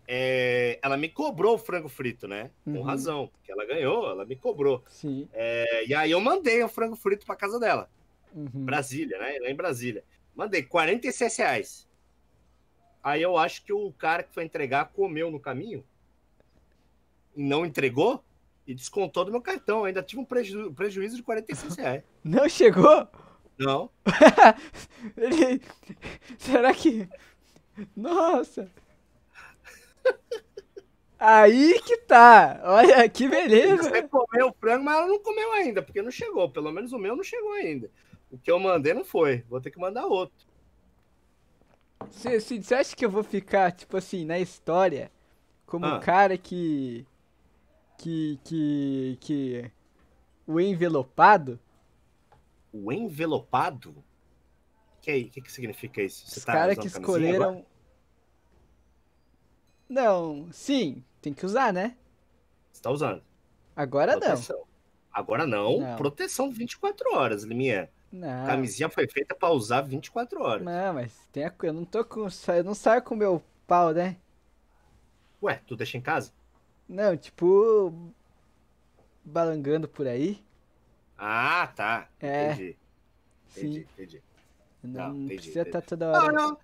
É, ela me cobrou o frango frito, né? Com uhum. razão, porque ela ganhou, ela me cobrou. É, e aí eu mandei o frango frito para casa dela, uhum. Brasília, né? Lá em Brasília. Mandei 46 reais. Aí eu acho que o cara que foi entregar comeu no caminho e não entregou e descontou do meu cartão. ainda tive um preju prejuízo de 46 reais. Não chegou? Não. Ele... Será que. Nossa! Aí que tá. Olha que beleza. Você comeu o frango, mas ela não comeu ainda, porque não chegou. Pelo menos o meu não chegou ainda. O que eu mandei não foi. Vou ter que mandar outro. Você acha que eu vou ficar, tipo assim, na história, como ah. um cara que. que. que. que. o envelopado? O envelopado? O que, que, que significa isso? Você Os tá caras que escolheram não, sim, tem que usar, né? Você tá usando. Agora proteção. não. Agora não, não. proteção 24 horas, Liminha. Não. Camisinha foi feita pra usar 24 horas. Não, mas tem a... eu não tô com. Eu não saio com o meu pau, né? Ué, tu deixa em casa? Não, tipo. Balangando por aí. Ah, tá. É. Entendi. Entendi, entendi. Não, não entendi, precisa estar tá toda hora. Não, não.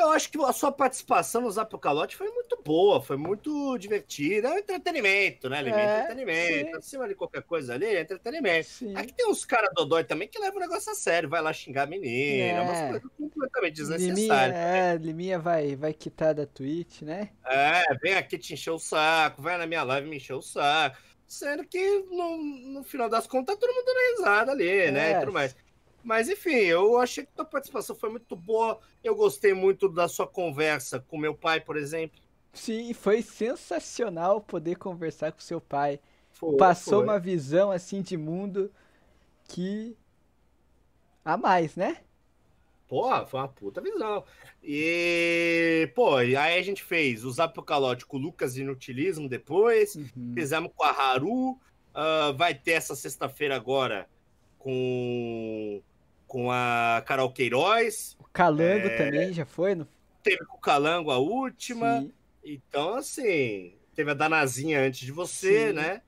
Eu acho que a sua participação no Zapocalote foi muito boa, foi muito divertida. É um entretenimento, né, Alimento? É, entretenimento. Sim. Acima de qualquer coisa ali, é entretenimento. Sim. Aqui tem uns caras dodói também que levam o negócio a sério, vai lá xingar a menina, é. umas completamente desnecessária. Liminha, né? É, Liminha vai, vai quitar da Twitch, né? É, vem aqui te encher o saco, vai na minha live me encher o saco. Sendo que no, no final das contas tá todo mundo dando risada ali, é. né? E é. tudo mais. Mas enfim, eu achei que a tua participação foi muito boa. Eu gostei muito da sua conversa com meu pai, por exemplo. Sim, foi sensacional poder conversar com seu pai. Foi, Passou foi. uma visão assim de mundo que a mais, né? Pô, foi uma puta visão. E, pô, e aí a gente fez o Zap Calote com o Lucas Inutilismo depois, uhum. fizemos com a Haru, uh, vai ter essa sexta-feira agora com, com a Carol Queiroz. O Calango é, também já foi? No... Teve com o Calango a última. Sim. Então, assim, teve a Danazinha antes de você, Sim. né?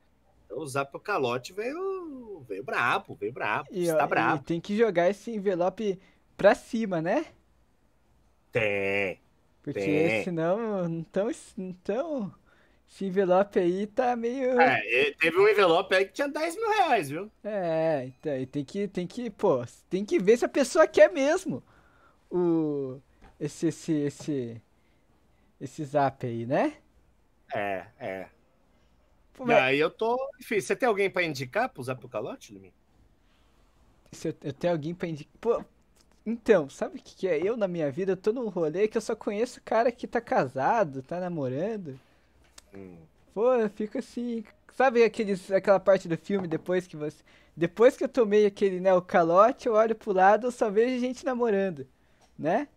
Então, o Zap o Calote veio, veio brabo, veio brabo. E, está ó, tá brabo. E tem que jogar esse envelope pra cima, né? Tem. Porque tem. senão então então não tão esse envelope aí tá meio. É, teve um envelope aí que tinha 10 mil reais, viu? É, então, tem que, tem que, pô, tem que ver se a pessoa quer mesmo o. Esse, esse, esse. Esse zap aí, né? É, é. Pô, mas... Aí eu tô. Enfim, você tem alguém pra indicar pro zap do calote, Lumin? Se eu, eu, tenho alguém pra indicar. Pô, então, sabe o que, que é? Eu, na minha vida, eu tô num rolê que eu só conheço o cara que tá casado, tá namorando. Pô, eu fica assim. Sabe aqueles, aquela parte do filme depois que você. Depois que eu tomei aquele, né, o calote, eu olho pro lado eu só vejo gente namorando, né?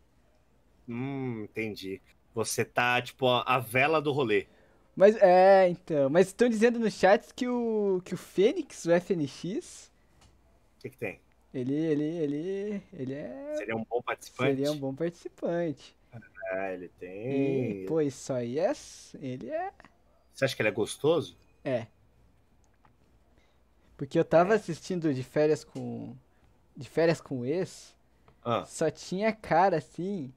Hum, entendi. Você tá, tipo, a vela do rolê. Mas, é, então. Mas estão dizendo no chat que o, que o Fênix, o FNX. O que, que tem? Ele, ele, ele, ele é. Seria um bom participante. Seria um bom participante. Ah, ele tem. E, pô, isso aí é. Ele é. Você acha que ele é gostoso? É. Porque eu tava é. assistindo de férias com. De férias com o ex. Ah. Só tinha cara assim.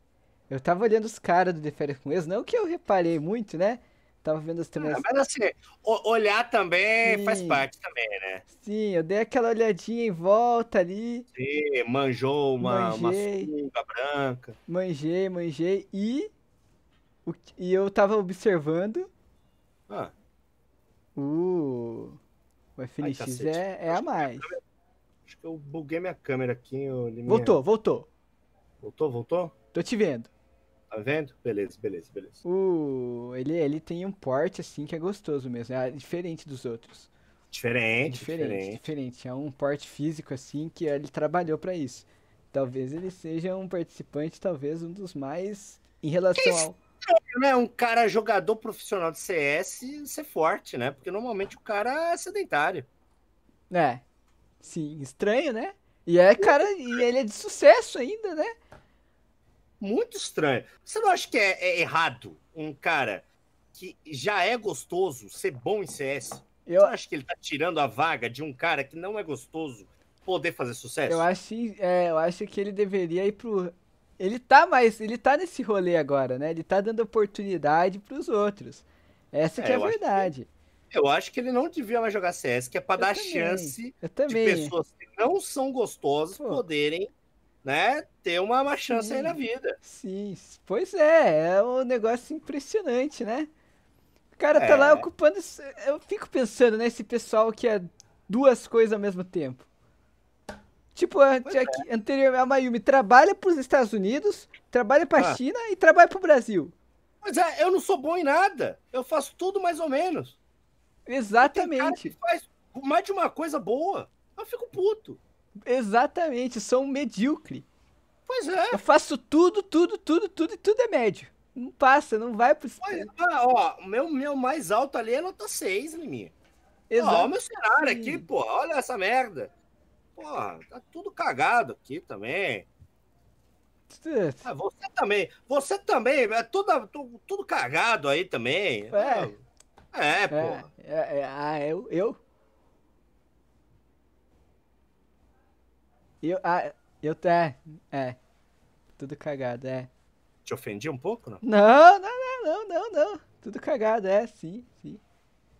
Eu tava olhando os caras do De Férias com Ex, não que eu reparei muito, né? Tava vendo as temas. Ah, mas assim, olhar também Sim. faz parte também, né? Sim, eu dei aquela olhadinha em volta ali. Sim, manjou uma, uma uma branca. Manjei, manjei. E, o, e eu tava observando. Ah. O, o FNX Ai, é, é a mais. Acho que eu buguei minha câmera aqui. Eu... Voltou, minha... voltou. Voltou, voltou? Tô te vendo. Tá vendo? Beleza, beleza, beleza. O... Ele, ele tem um porte, assim, que é gostoso mesmo. É diferente dos outros. Diferente, diferente. Diferente, diferente. É um porte físico, assim, que ele trabalhou para isso. Talvez ele seja um participante, talvez um dos mais em relação que ao. Estranho, né? Um cara jogador profissional de CS ser forte, né? Porque normalmente o cara é sedentário. É. Sim, estranho, né? E é cara, e ele é de sucesso ainda, né? muito estranho. Você não acha que é, é, errado um cara que já é gostoso ser bom em CS? Eu Você acho que ele tá tirando a vaga de um cara que não é gostoso poder fazer sucesso? Eu acho, é, eu acho que ele deveria ir pro ele tá mais, ele tá nesse rolê agora, né? Ele tá dando oportunidade para os outros. Essa é, que é, é a verdade. Que, eu acho que ele não devia mais jogar CS, que é para dar também, chance de pessoas que não são gostosas Pô. poderem né, ter uma, uma chance sim, aí na vida. Sim, pois é, é um negócio impressionante, né? O cara é. tá lá é. ocupando. Eu fico pensando, né, esse pessoal que é duas coisas ao mesmo tempo. Tipo, a, é. anterior a Mayumi trabalha para os Estados Unidos, trabalha para ah. China e trabalha para o Brasil. Mas é, eu não sou bom em nada. Eu faço tudo mais ou menos. Exatamente. faz mais de uma coisa boa. Eu fico puto. Exatamente, sou um medíocre. Pois é. Eu faço tudo, tudo, tudo, tudo e tudo é médio. Não passa, não vai pro. Olha, então, ó, meu, meu mais alto ali é nota 6, Mimi. Exato. Ó, meu cenário aqui, pô, olha essa merda. Porra, tá tudo cagado aqui também. Ah, você também, você também, é tudo, tudo, tudo cagado aí também. É, é, é pô. É, é, é, ah, eu, eu, Eu, ah, eu, é, é. Tudo cagado, é. Te ofendi um pouco, não? Não, não, não, não, não, Tudo cagado, é, sim, sim.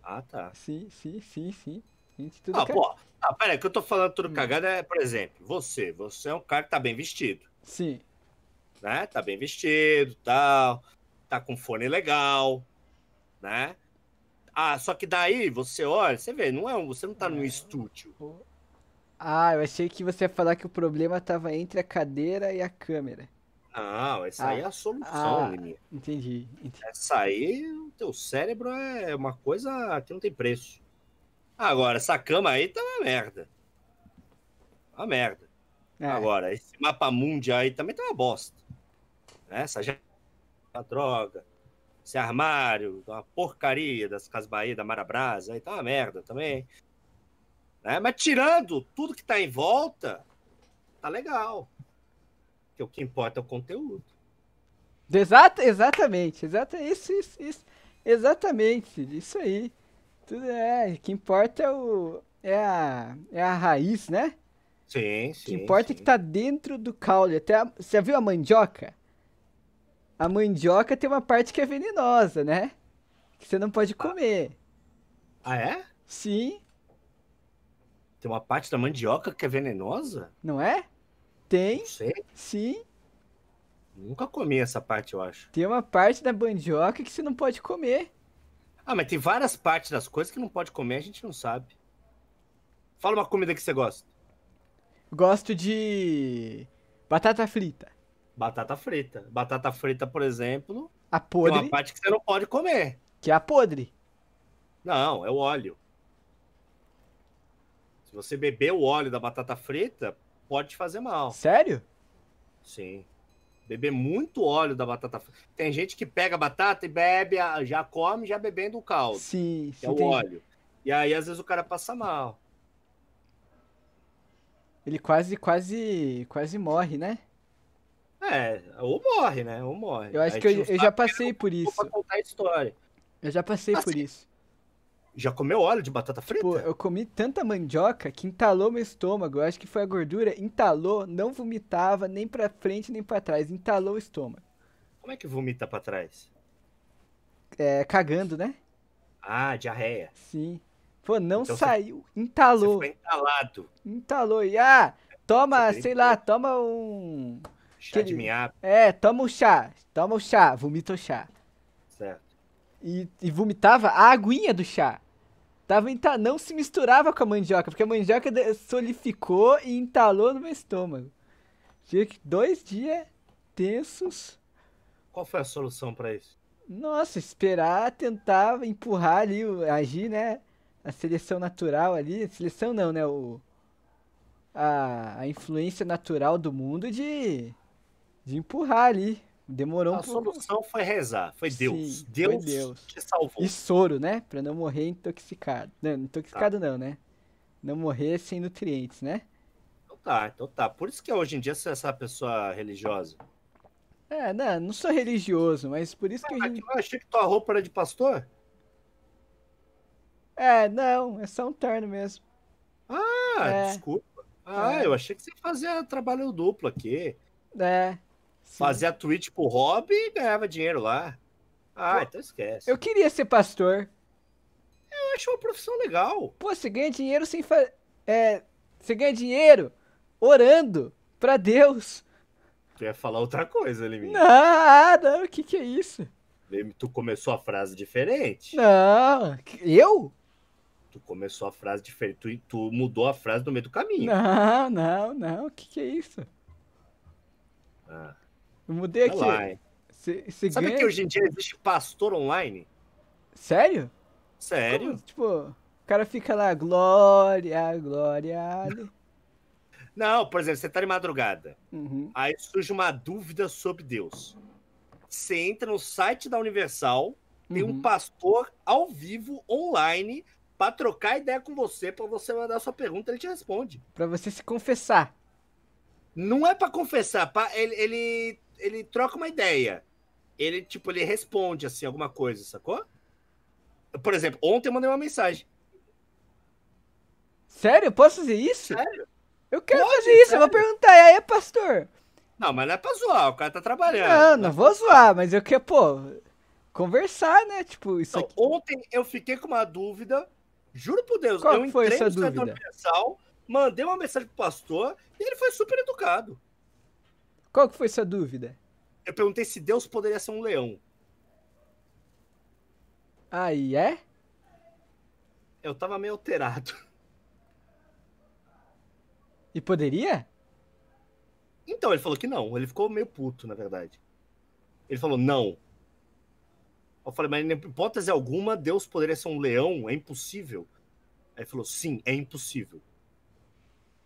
Ah, tá. Sim, sim, sim, sim. Gente, tudo ah, cagado. pô. Ah, peraí, que eu tô falando tudo hum. cagado é, por exemplo, você. Você é um cara que tá bem vestido. Sim. Né? Tá bem vestido, tal. Tá com fone legal, né? Ah, só que daí você olha, você vê, não é, você não tá é. num estúdio. Ah, eu achei que você ia falar que o problema tava entre a cadeira e a câmera. Não, essa ah, aí é a solução, ah, menino. Entendi, entendi. Essa aí, o teu cérebro é uma coisa que não tem preço. Agora, essa cama aí tá uma merda. Uma merda. É. Agora, esse mapa mundi aí também tá uma bosta. Né? Essa já uma droga. Esse armário, uma porcaria das Casas da Marabrasa aí tá uma merda também. Né? Mas tirando tudo que está em volta, tá legal. Porque o que importa é o conteúdo. Exato, exatamente, exata, isso, isso, isso, exatamente, isso aí. Tudo é, o que importa é, o, é, a, é a raiz, né? Sim, sim. O que importa sim. é que tá dentro do caule. Até a, você viu a mandioca? A mandioca tem uma parte que é venenosa, né? Que você não pode ah. comer. Ah, é? Sim. Tem uma parte da mandioca que é venenosa? Não é? Tem. Não sei. Sim. Nunca comi essa parte, eu acho. Tem uma parte da mandioca que você não pode comer. Ah, mas tem várias partes das coisas que não pode comer, a gente não sabe. Fala uma comida que você gosta. Gosto de batata frita. Batata frita. Batata frita, por exemplo, a podre. Tem uma parte que você não pode comer. Que é a podre. Não, é o óleo você beber o óleo da batata frita pode te fazer mal. Sério? Sim. Beber muito óleo da batata frita. Tem gente que pega a batata e bebe, já come já bebendo o caldo. Sim, sim. É o óleo. E aí, às vezes, o cara passa mal. Ele quase, quase, quase morre, né? É, ou morre, né? Ou morre. Eu acho aí que eu, eu já passei né? por isso. Pra contar a história. Eu já passei assim, por isso. Já comeu óleo de batata frita? Pô, eu comi tanta mandioca que entalou meu estômago. Eu acho que foi a gordura. Entalou, não vomitava nem pra frente nem pra trás. Entalou o estômago. Como é que vomita pra trás? É, cagando, né? Ah, diarreia. Sim. Pô, não então saiu. Você, entalou. Você entalado. Entalou. E ah, toma, sei lá, toma um. Chá de miapa. É, toma um chá. Toma um chá. Vomita o chá. Certo. E, e vomitava a aguinha do chá. Tava enta... Não se misturava com a mandioca, porque a mandioca solidificou e entalou no meu estômago. Tinha que dois dias tensos. Qual foi a solução para isso? Nossa, esperar, tentar empurrar ali, agir, né? A seleção natural ali. Seleção não, né? O, a, a influência natural do mundo de, de empurrar ali. Demorou A um pouco. A solução foi rezar, foi Deus. Sim, Deus, foi Deus te salvou. E soro, né? Pra não morrer intoxicado. Não, intoxicado tá. não, né? Não morrer sem nutrientes, né? Então tá, então tá. Por isso que hoje em dia você é essa pessoa religiosa. É, não, não sou religioso, mas por isso ah, que. Ah, gente... eu achei que tua roupa era de pastor? É, não, é só um terno mesmo. Ah, é. desculpa. Ah, é. eu achei que você fazia trabalho duplo aqui. É. Fazia tweet pro hobby e ganhava dinheiro lá. Ah, Pô, então esquece. Eu queria ser pastor. Eu acho uma profissão legal. Pô, você ganha dinheiro sem fazer. É, você ganha dinheiro orando pra Deus. Tu ia falar outra coisa ali, minha. Nada, o que que é isso? Tu começou a frase diferente. Não, eu? Tu começou a frase diferente, tu, tu mudou a frase no meio do caminho. Não, não, não, o que que é isso? Ah. Eu mudei aqui. Online. Cê, cê Sabe ganha... que hoje em dia existe pastor online? Sério? Sério? Como? Tipo, o cara fica lá, glória, glória. Não, por exemplo, você tá de madrugada. Uhum. Aí surge uma dúvida sobre Deus. Você entra no site da Universal, tem um uhum. pastor ao vivo, online, para trocar ideia com você, para você mandar sua pergunta, ele te responde. Para você se confessar. Não é para confessar, pra... ele, ele ele troca uma ideia. Ele, tipo, ele responde, assim, alguma coisa, sacou? Por exemplo, ontem eu mandei uma mensagem. Sério? Posso fazer isso? Sério? Eu quero Pode, fazer isso, sério? eu vou perguntar. E aí, pastor? Não, mas não é pra zoar, o cara tá trabalhando. Não, não vou zoar, mas eu quero, pô, conversar, né? Tipo, isso não, aqui. Ontem eu fiquei com uma dúvida, juro por Deus, Qual eu foi entrei essa no dúvida? Universal, mandei uma mensagem pro pastor e ele foi super educado. Qual que foi sua dúvida? Eu perguntei se Deus poderia ser um leão. Aí ah, é? Eu tava meio alterado. E poderia? Então, ele falou que não. Ele ficou meio puto, na verdade. Ele falou não. Eu falei, mas em hipótese alguma, Deus poderia ser um leão? É impossível. Aí ele falou, sim, é impossível.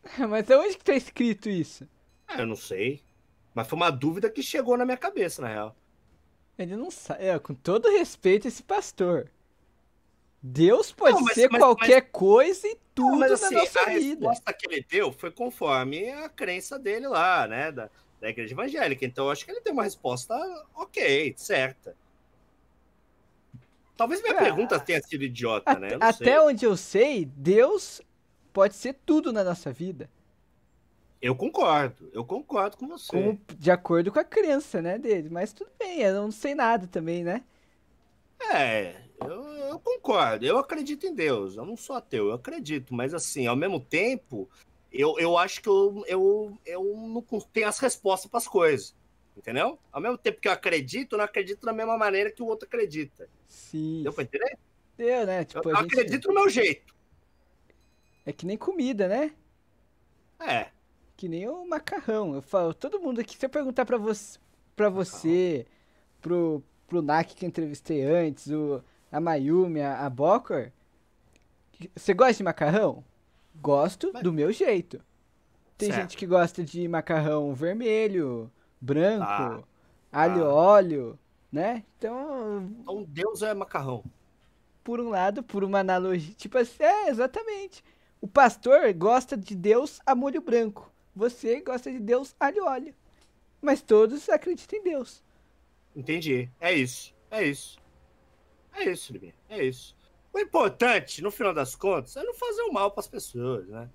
mas onde que tá escrito isso? Ah, eu não sei. Mas foi uma dúvida que chegou na minha cabeça, na real. Ele não sabe. É, com todo respeito, esse pastor. Deus pode não, mas, ser mas, qualquer mas... coisa e tudo não, mas, assim, na nossa a vida. A resposta que ele deu foi conforme a crença dele lá, né? Da, da igreja evangélica. Então acho que ele deu uma resposta ok, certa. Talvez minha é. pergunta tenha sido idiota, né? Até sei. onde eu sei, Deus pode ser tudo na nossa vida. Eu concordo, eu concordo com você. Com, de acordo com a crença, né, dele. Mas tudo bem, eu não sei nada também, né? É, eu, eu, concordo. Eu acredito em Deus. Eu não sou ateu, eu acredito. Mas, assim, ao mesmo tempo, eu, eu acho que eu, eu, eu não tenho as respostas para as coisas. Entendeu? Ao mesmo tempo que eu acredito, eu não acredito da mesma maneira que o outro acredita. Sim. Deu pra entender? Deu, né? Tipo, eu, gente... acredito no meu jeito. É que nem comida, né? É que nem o macarrão. Eu falo, todo mundo aqui, se eu perguntar pra, vo pra você, pro, pro Nac que eu entrevistei antes, o, a Mayumi, a, a Bocor, você gosta de macarrão? Gosto Mas... do meu jeito. Tem certo. gente que gosta de macarrão vermelho, branco, ah, alho, ah. óleo, né? Então. Então Deus é macarrão. Por um lado, por uma analogia. Tipo assim, é, exatamente. O pastor gosta de Deus a molho branco. Você gosta de Deus alho óleo. Mas todos acreditam em Deus. Entendi. É isso. É isso. É isso, Liminha. É isso. O importante, no final das contas, é não fazer o mal para as pessoas, né?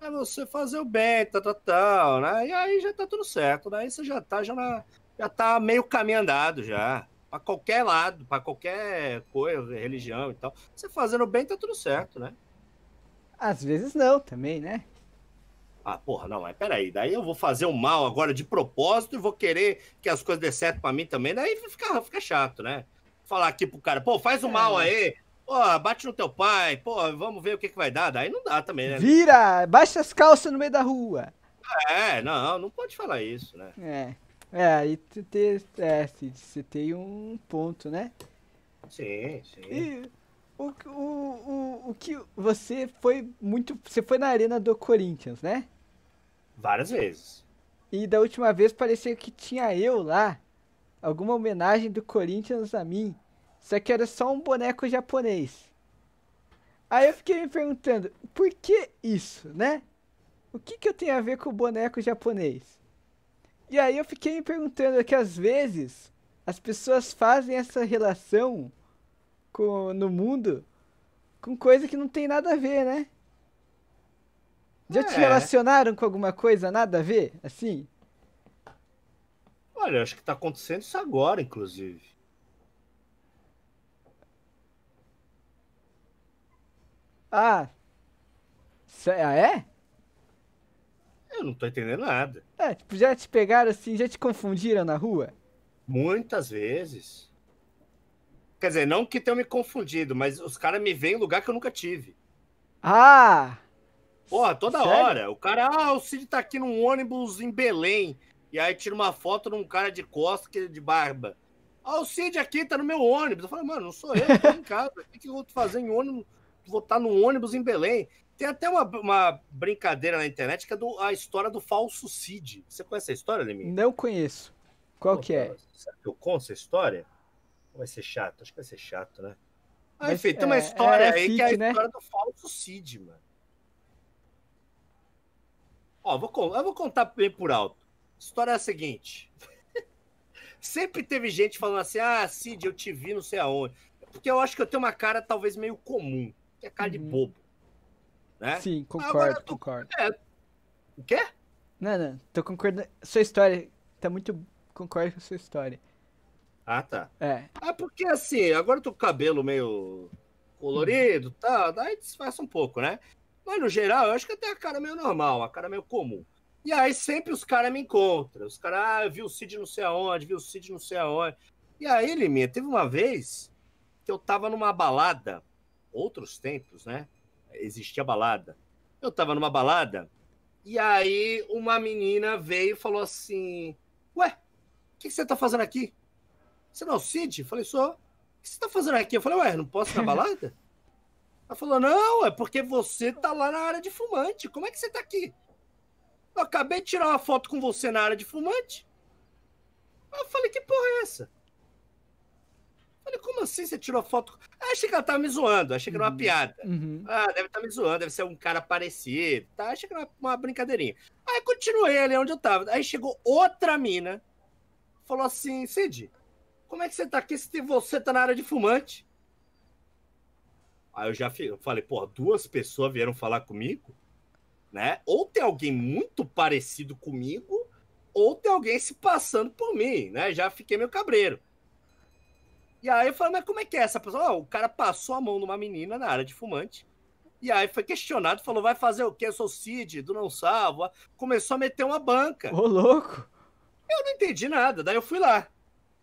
É você fazer o bem, tal, tal, tal, né? E aí já tá tudo certo, né? Aí você já tá, já, na, já tá meio caminho andado já. Pra qualquer lado, pra qualquer coisa, religião e tal. Você fazendo o bem, tá tudo certo, né? Às vezes não também, né? Ah, porra, não, mas peraí, daí eu vou fazer o mal agora de propósito e vou querer que as coisas dê certo pra mim também, daí fica, fica chato, né? Falar aqui pro cara, pô, faz o é. mal aí, pô, bate no teu pai, pô, vamos ver o que, que vai dar, daí não dá também, né? Vira, baixa as calças no meio da rua. É, não, não pode falar isso, né? É, é, aí te, tem, é, você tem um ponto, né? Sim, sim. E... O, o, o, o que você foi muito. Você foi na arena do Corinthians, né? Várias vezes. E da última vez parecia que tinha eu lá. Alguma homenagem do Corinthians a mim. Só que era só um boneco japonês. Aí eu fiquei me perguntando, por que isso, né? O que, que eu tenho a ver com o boneco japonês? E aí eu fiquei me perguntando é que às vezes as pessoas fazem essa relação com, no mundo com coisa que não tem nada a ver, né? Já é. te relacionaram com alguma coisa nada a ver? Assim? Olha, acho que tá acontecendo isso agora, inclusive. Ah. Ah, é? Eu não tô entendendo nada. É, tipo, já te pegaram assim, já te confundiram na rua? Muitas vezes. Quer dizer, não que tenham me confundido, mas os caras me veem em lugar que eu nunca tive. Ah! Porra, toda Sério? hora. O cara, ah, o Cid tá aqui num ônibus em Belém. E aí tira uma foto de um cara de costa, que é de barba. Ah, o Cid aqui tá no meu ônibus. Eu falo, mano, não sou eu, tô em casa. O que, eu vou fazer em ônibus? Vou estar tá num ônibus em Belém. Tem até uma, uma brincadeira na internet que é do, a história do falso Cid. Você conhece a história, Leminha? Não conheço. Qual Pô, que é? Será que eu conto essa história? Vai ser chato, acho que vai ser chato, né? Ah, enfim, é, tem uma história é, é aí que é a né? história do falso Cid, mano. Ó, vou, eu vou contar bem por alto. A história é a seguinte. Sempre teve gente falando assim, ah, Cid, eu te vi não sei aonde. Porque eu acho que eu tenho uma cara talvez meio comum, que é cara uhum. de bobo. Né? Sim, concordo, tô... concordo. É... O quê? Não, não, tô concordando. Sua história tá muito... Concordo com a sua história. Ah, tá. É. Ah, porque assim, agora eu tô com o cabelo meio colorido, tá? Daí disfarça um pouco, né? Mas no geral, eu acho que até a cara meio normal, a cara meio comum. E aí sempre os caras me encontram. Os caras, ah, eu vi o Cid não sei aonde, vi o Cid não sei aonde. E aí, Liminha, teve uma vez que eu tava numa balada, outros tempos, né? Existia balada. Eu tava numa balada, e aí uma menina veio e falou assim: Ué, o que, que, você tá fazendo aqui? Você não é o Cid? Eu falei, sou. O que você tá fazendo aqui? Eu falei, ué, não posso ir na balada? Ela falou: não, é porque você tá lá na área de fumante. Como é que você tá aqui? Eu acabei de tirar uma foto com você na área de fumante. Eu falei, que porra é essa? Eu falei, como assim você tirou foto? Eu achei que ela tava me zoando, achei que era uma uhum. piada. Uhum. Ah, deve estar tá me zoando, deve ser um cara parecido, tá? Achei que era uma, uma brincadeirinha. Aí continuei ali onde eu tava. Aí chegou outra mina, falou assim, Cid, como é que você tá aqui se você tá na área de fumante? Aí eu já falei, pô, duas pessoas vieram falar comigo, né? Ou tem alguém muito parecido comigo, ou tem alguém se passando por mim, né? Já fiquei meio cabreiro. E aí eu falei, mas como é que é essa pessoa? Ah, o cara passou a mão numa menina na área de fumante. E aí foi questionado, falou, vai fazer o quê? Eu sou Cid, do Não Salvo. Começou a meter uma banca. Ô, louco! Eu não entendi nada, daí eu fui lá.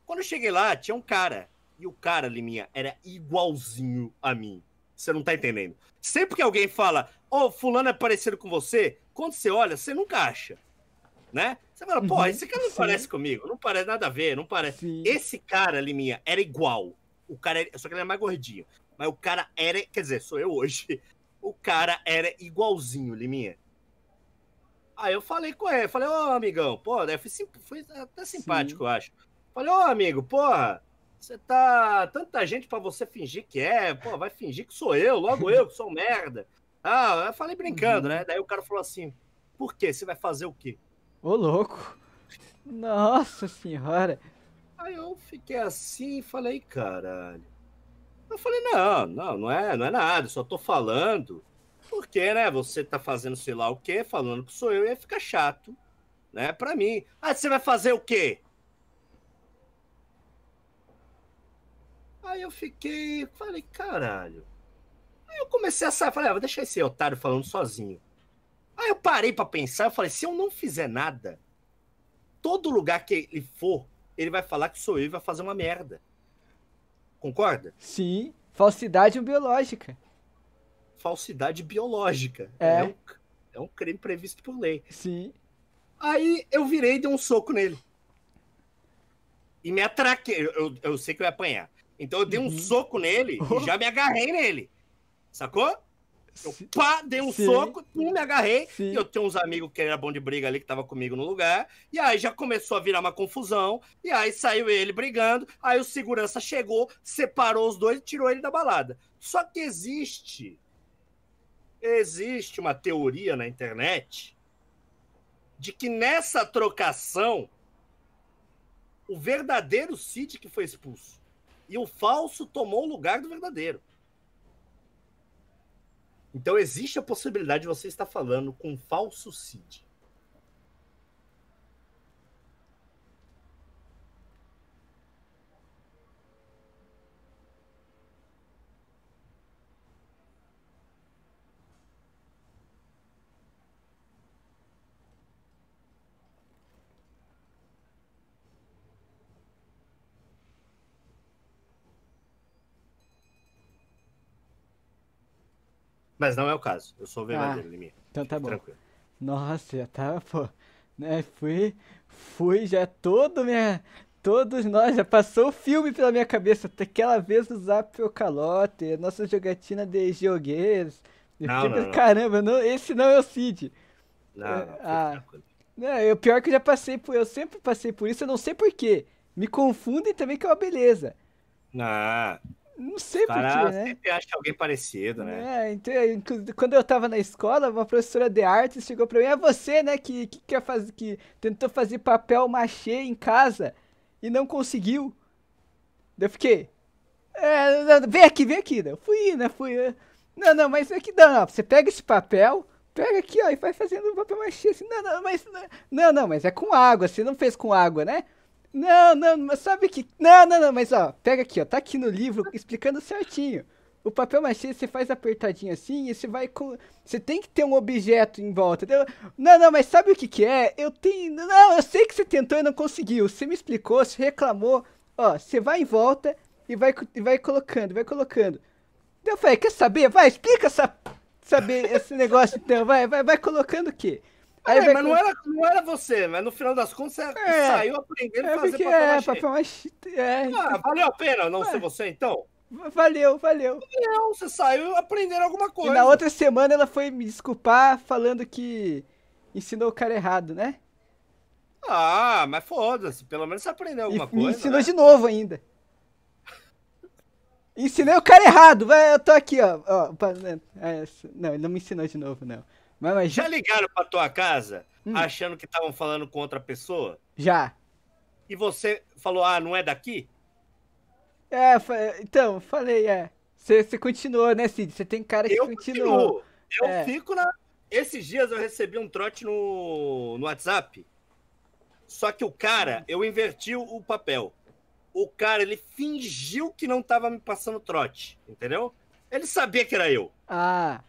Quando eu cheguei lá, tinha um cara. E o cara, Liminha, era igualzinho a mim. Você não tá entendendo. Sempre que alguém fala, ô, oh, fulano é parecido com você, quando você olha, você nunca acha. Né? Você fala, pô, uhum, esse cara não sim. parece comigo, não parece nada a ver, não parece. Sim. Esse cara, Liminha, era igual. O cara era, só que ele é mais gordinho. Mas o cara era, quer dizer, sou eu hoje. O cara era igualzinho, Liminha. Aí eu falei com ele, falei, ô oh, amigão, pô, foi, foi até simpático, sim. eu acho. Falei, ô oh, amigo, porra, você tá. Tanta gente para você fingir que é, pô, vai fingir que sou eu, logo eu que sou merda. Ah, eu falei brincando, uhum. né? Daí o cara falou assim: por quê? Você vai fazer o quê? Ô, louco! Nossa senhora! Aí eu fiquei assim e falei: caralho. Eu falei: não, não, não é, não é nada, só tô falando. Porque, né? Você tá fazendo sei lá o quê, falando que sou eu, ia ficar chato, né? Pra mim. Ah, você vai fazer o quê? Aí eu fiquei, falei, caralho. Aí eu comecei a sair, falei, ah, deixar esse otário falando sozinho. Aí eu parei para pensar, eu falei, se eu não fizer nada, todo lugar que ele for, ele vai falar que sou eu e vai fazer uma merda. Concorda? Sim. Falsidade biológica. Falsidade biológica. É. É um, é um crime previsto por lei. Sim. Aí eu virei e dei um soco nele. E me atraquei. Eu, eu, eu sei que eu ia apanhar. Então eu dei uhum. um soco nele e já me agarrei nele. Sacou? Eu pá, dei um Sim. soco, pum, me agarrei. Sim. E eu tinha uns amigos que era bom de briga ali, que tava comigo no lugar. E aí já começou a virar uma confusão. E aí saiu ele brigando. Aí o segurança chegou, separou os dois e tirou ele da balada. Só que existe. Existe uma teoria na internet de que nessa trocação o verdadeiro Cid que foi expulso. E o falso tomou o lugar do verdadeiro. Então existe a possibilidade de você estar falando com um falso Cid. Mas não é o caso. Eu sou verdadeiro, ah, Liminha. Então tá bom. Tranquilo. Nossa, já tá, pô. Né, fui, fui já é todo minha... Todos nós, já passou o filme pela minha cabeça. Até aquela vez o Zap o Calote, nossa jogatina de jogueiros. Não, não, não, Caramba, não, esse não é o Cid. Não, é, não, ah, não, né, eu pior que eu já passei por. Eu sempre passei por isso, eu não sei porquê. Me confundem também que é uma beleza. Ah, não sei Cara, porquê, né? sempre acha alguém parecido, né? É, então, é, quando eu tava na escola, uma professora de artes chegou pra mim, é você, né, que, que, quer fazer, que tentou fazer papel machê em casa e não conseguiu. eu fiquei, é, vem aqui, vem aqui. eu fui, né, fui. Né. Não, não, mas aqui não, você pega esse papel, pega aqui, ó, e vai fazendo papel machê assim. Não, não, mas... Não, não, mas é com água, você não fez com água, né? Não, não, mas sabe que. Não, não, não, mas ó, pega aqui, ó. Tá aqui no livro explicando certinho. O papel machê você faz apertadinho assim e você vai com. Você tem que ter um objeto em volta. Entendeu? Não, não, mas sabe o que, que é? Eu tenho. Não, eu sei que você tentou e não conseguiu. Você me explicou, você reclamou. Ó, você vai em volta e vai, e vai colocando, vai colocando. Então eu falei, quer saber? Vai, explica essa. Saber esse negócio então. Vai, vai, vai colocando o quê? Aí é, mas não, era, não era você, mas no final das contas você é, saiu aprendendo a fazer papel é, papel machê. É. Ah, valeu a pena não ser você, então? Valeu, valeu. Não, você saiu aprendendo alguma coisa. E na outra semana ela foi me desculpar falando que ensinou o cara errado, né? Ah, mas foda-se, pelo menos você aprendeu alguma e coisa. Me ensinou né? de novo ainda. Ensinei o cara errado, vai, eu tô aqui, ó. ó né, é, não, ele não me ensinou de novo, não. Mas, mas... Já ligaram pra tua casa hum. achando que estavam falando com outra pessoa? Já. E você falou, ah, não é daqui? É, então, falei, é. Você, você continuou, né, Cid? Você tem cara que eu continuou. Continuo. Eu é. fico na. Esses dias eu recebi um trote no, no WhatsApp. Só que o cara, hum. eu inverti o papel. O cara, ele fingiu que não tava me passando trote, entendeu? Ele sabia que era eu. Ah.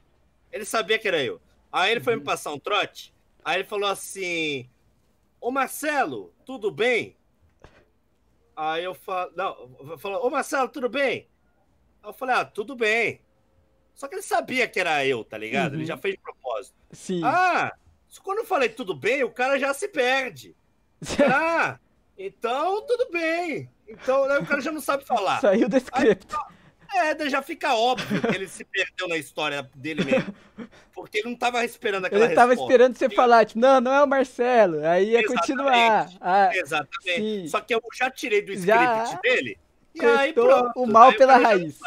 Ele sabia que era eu. Aí ele foi me uhum. passar um trote. Aí ele falou assim: Ô Marcelo, tudo bem? Aí eu falo, não, falou, ô Marcelo, tudo bem? Aí eu falei, ah, tudo bem. Só que ele sabia que era eu, tá ligado? Uhum. Ele já uhum. fez de propósito. Sim. Ah, quando eu falei tudo bem, o cara já se perde. ah, então tudo bem. Então, né, o cara já não sabe falar. Saiu do script. Aí, é, já fica óbvio que ele se perdeu na história dele mesmo. Porque ele não tava esperando aquela Ele tava resposta. esperando você e... falar, tipo, não, não é o Marcelo. Aí ia Exatamente. continuar. Ah, Exatamente. Sim. Só que eu já tirei do script já... dele. E aí, pronto, o mal aí, pela raiz.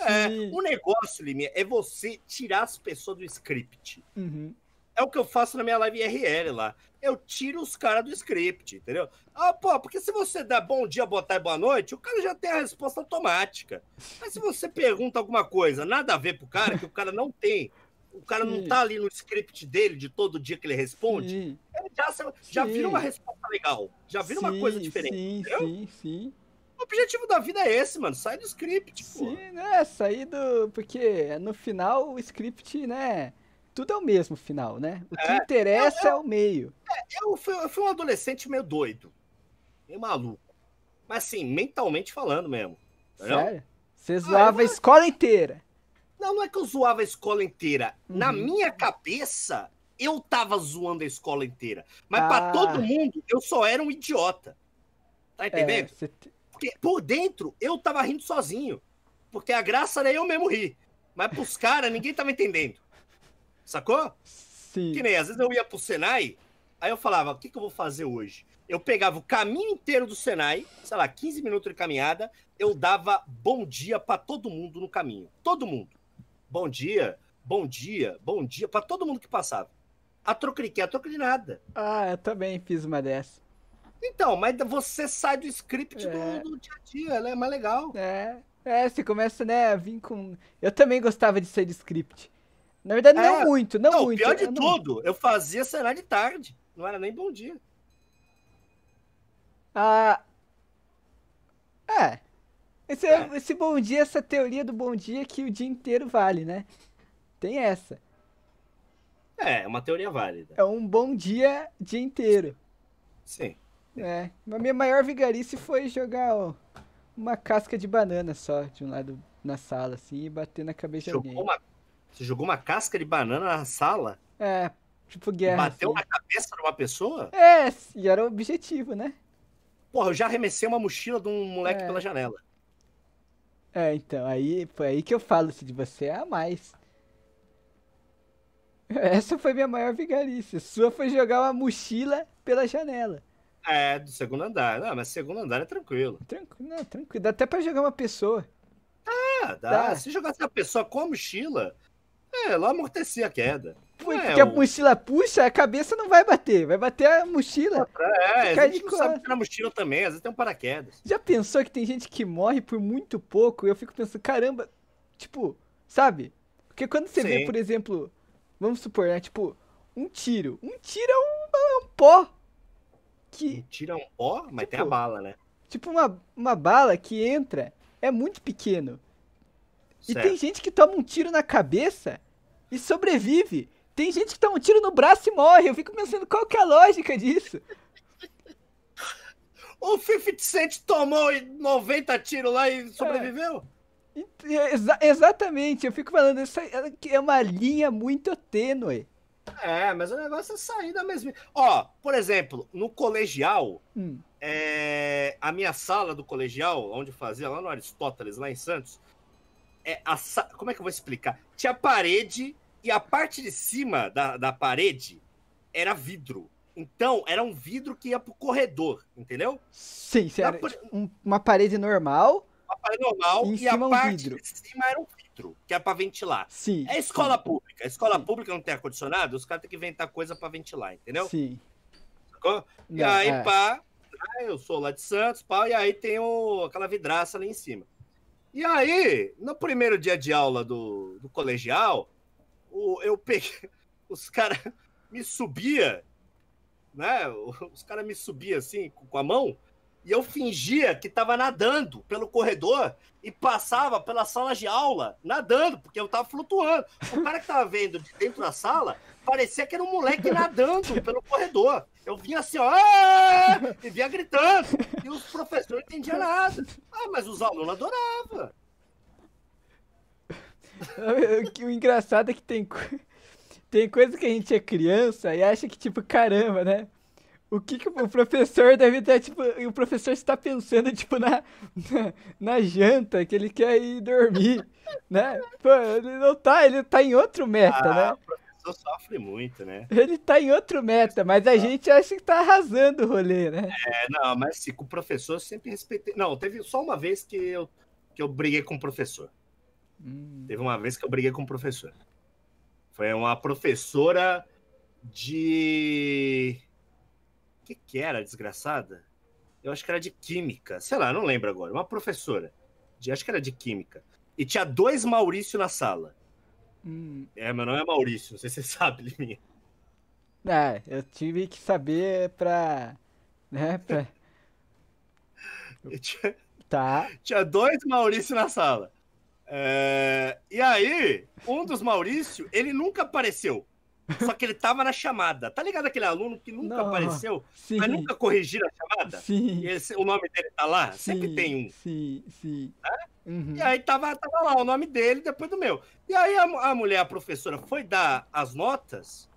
É, o negócio, Liminha, é você tirar as pessoas do script. Uhum é o que eu faço na minha live IRL lá. Eu tiro os caras do script, entendeu? Ah, pô, porque se você dá bom dia, boa tarde, boa noite, o cara já tem a resposta automática. Mas se você pergunta alguma coisa, nada a ver pro cara, que o cara não tem. O cara Sim. não tá ali no script dele de todo dia que ele responde. Sim. Ele já, já vira uma resposta legal. Já vira sim, uma coisa diferente. Sim, entendeu? sim, sim. O objetivo da vida é esse, mano. Sai do script, pô. Sim, né? Sair do. Porque no final o script, né? tudo é o mesmo final, né? O que é, interessa eu, é eu, é o meio. É, eu, fui, eu, fui, um adolescente meio doido, meio maluco. Mas assim, mentalmente falando mesmo. Sério? Você zoava ah, a é- escola inteira. Não, não é que eu zoava a escola inteira. Uhum. Na minha cabeça, eu tava zoando a escola inteira. Mas ah. para todo mundo, eu só era um idiota. Tá é, entendendo? É, Porque por dentro, eu tava rindo sozinho. Porque a graça era eu mesmo rir. Mas pros caras, ninguém tava entendendo. Sacou? Sim. Que nem, às vezes eu ia pro Senai, aí eu falava, o que, que eu vou fazer hoje? Eu pegava o caminho inteiro do Senai, sei lá, 15 minutos de caminhada, eu dava bom dia para todo mundo no caminho. Todo mundo. Bom dia, bom dia, bom dia, para todo mundo que passava. A troca de quê? A de nada. Ah, eu também fiz uma dessa. Então, mas você sai do script é. do, do, dia a dia, ela é mais legal. É. É, você começa, né, a vir com. Eu também gostava de ser do script. Na verdade, é. não muito, não, não muito. Pior de eu tudo, não... eu fazia cenário de tarde. Não era nem bom dia. Ah. É. Esse, é. esse bom dia, essa teoria do bom dia que o dia inteiro vale, né? Tem essa. É, é uma teoria válida. É um bom dia, dia inteiro. Sim. É. A minha maior vigarice foi jogar ó, uma casca de banana só de um lado na sala, assim, e bater na cabeça de alguém. uma você jogou uma casca de banana na sala? É, tipo guerra. Bateu assim. na cabeça de uma pessoa? É, e era o objetivo, né? Porra, eu já arremessei uma mochila de um moleque é. pela janela. É, então, aí foi aí que eu falo, se assim, de você é a mais. Essa foi minha maior vigarice. Sua foi jogar uma mochila pela janela. É, do segundo andar. Não, mas segundo andar é tranquilo. Tranquilo, não, tranquilo. Dá até pra jogar uma pessoa. Ah, dá. dá. Se jogasse uma pessoa com a mochila, é, ela amortecia a queda. É, porque é, a mochila puxa, a cabeça não vai bater, vai bater a mochila. É, a gente não sabe que na mochila também, às vezes tem um paraquedas. Já pensou que tem gente que morre por muito pouco? Eu fico pensando, caramba, tipo, sabe? Porque quando você Sim. vê, por exemplo, vamos supor, né, tipo, um tiro. Um tiro é um, é um pó. Que... Um tiro é um pó? Mas tipo, tem a tipo, bala, né? Tipo, uma, uma bala que entra é muito pequeno. Certo. E tem gente que toma um tiro na cabeça e sobrevive. Tem gente que toma um tiro no braço e morre. Eu fico pensando qual que é a lógica disso. o 50 Cent tomou 90 tiros lá e é. sobreviveu? É. Exa exatamente, eu fico falando, isso é uma linha muito tênue. É, mas o negócio é sair da mesma. Ó, por exemplo, no colegial, hum. é, a minha sala do colegial, onde eu fazia lá no Aristóteles, lá em Santos, é a, como é que eu vou explicar? Tinha parede e a parte de cima da, da parede era vidro. Então, era um vidro que ia pro corredor, entendeu? Sim, sério. Um, uma parede normal. Uma parede normal e, e a um parte vidro. de cima era um vidro, que era é pra ventilar. Sim. É escola sim. pública. A escola sim. pública não tem ar-condicionado, os caras têm que inventar coisa para ventilar, entendeu? Sim. Sacou? Não, e aí, é. pá, né, eu sou lá de Santos, pá, e aí tem o, aquela vidraça ali em cima. E aí, no primeiro dia de aula do, do colegial, o, eu peguei. Os caras me subia, né? Os caras me subia assim com a mão, e eu fingia que tava nadando pelo corredor e passava pela sala de aula nadando, porque eu tava flutuando. O cara que tava vendo de dentro da sala parecia que era um moleque nadando pelo corredor. Eu vinha assim, ó, e vinha gritando. E os professores não entendiam nada. Ah, mas os alunos adoravam. O engraçado é que tem, tem coisa que a gente é criança e acha que, tipo, caramba, né? O que, que o professor deve estar, tipo, o professor está pensando, tipo, na, na, na, janta, que ele quer ir dormir, né? Pô, ele não tá, ele tá em outro meta, ah, né? Matheus sofre muito, né? Ele tá em outro meta, mas a ah. gente acha que tá arrasando o rolê, né? É, não, mas se com o professor eu sempre respeitei. Não, teve só uma vez que eu, que eu briguei com o professor. Hum. Teve uma vez que eu briguei com o professor. Foi uma professora de. O que, que era, desgraçada? Eu acho que era de química. Sei lá, não lembro agora. Uma professora. De... Acho que era de química. E tinha dois Maurício na sala. Hum. É, meu nome é Maurício, não sei se você sabe, mim. Ah, eu tive que saber pra. Né, pra... tinha... Tá. Tinha dois Maurício na sala. É... E aí, um dos Maurício, ele nunca apareceu. Só que ele tava na chamada. Tá ligado aquele aluno que nunca não, apareceu, sim. mas nunca corrigiram a chamada? Sim. o nome dele tá lá? Sim, Sempre tem um. Sim, sim. Tá? Uhum. E aí tava, tava lá o nome dele depois do meu. E aí a, a mulher, a professora, foi dar as notas.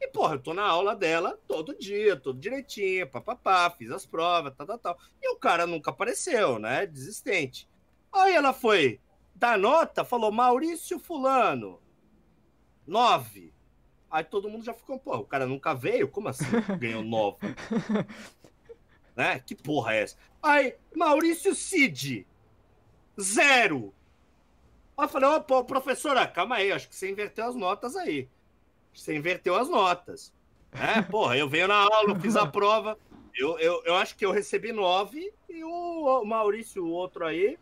E, porra, eu tô na aula dela todo dia, todo direitinho, papapá, fiz as provas, tal, tal, tal. E o cara nunca apareceu, né? Desistente. Aí ela foi dar nota, falou Maurício Fulano, nove Aí todo mundo já ficou, pô, o cara nunca veio? Como assim ganhou nova? né? Que porra é essa? Aí, Maurício Cid, zero. Aí eu falei, ó, professora, calma aí, acho que você inverteu as notas aí. Você inverteu as notas. É, porra, eu venho na aula, fiz a prova. Eu, eu, eu acho que eu recebi nove e o Maurício, o outro aí,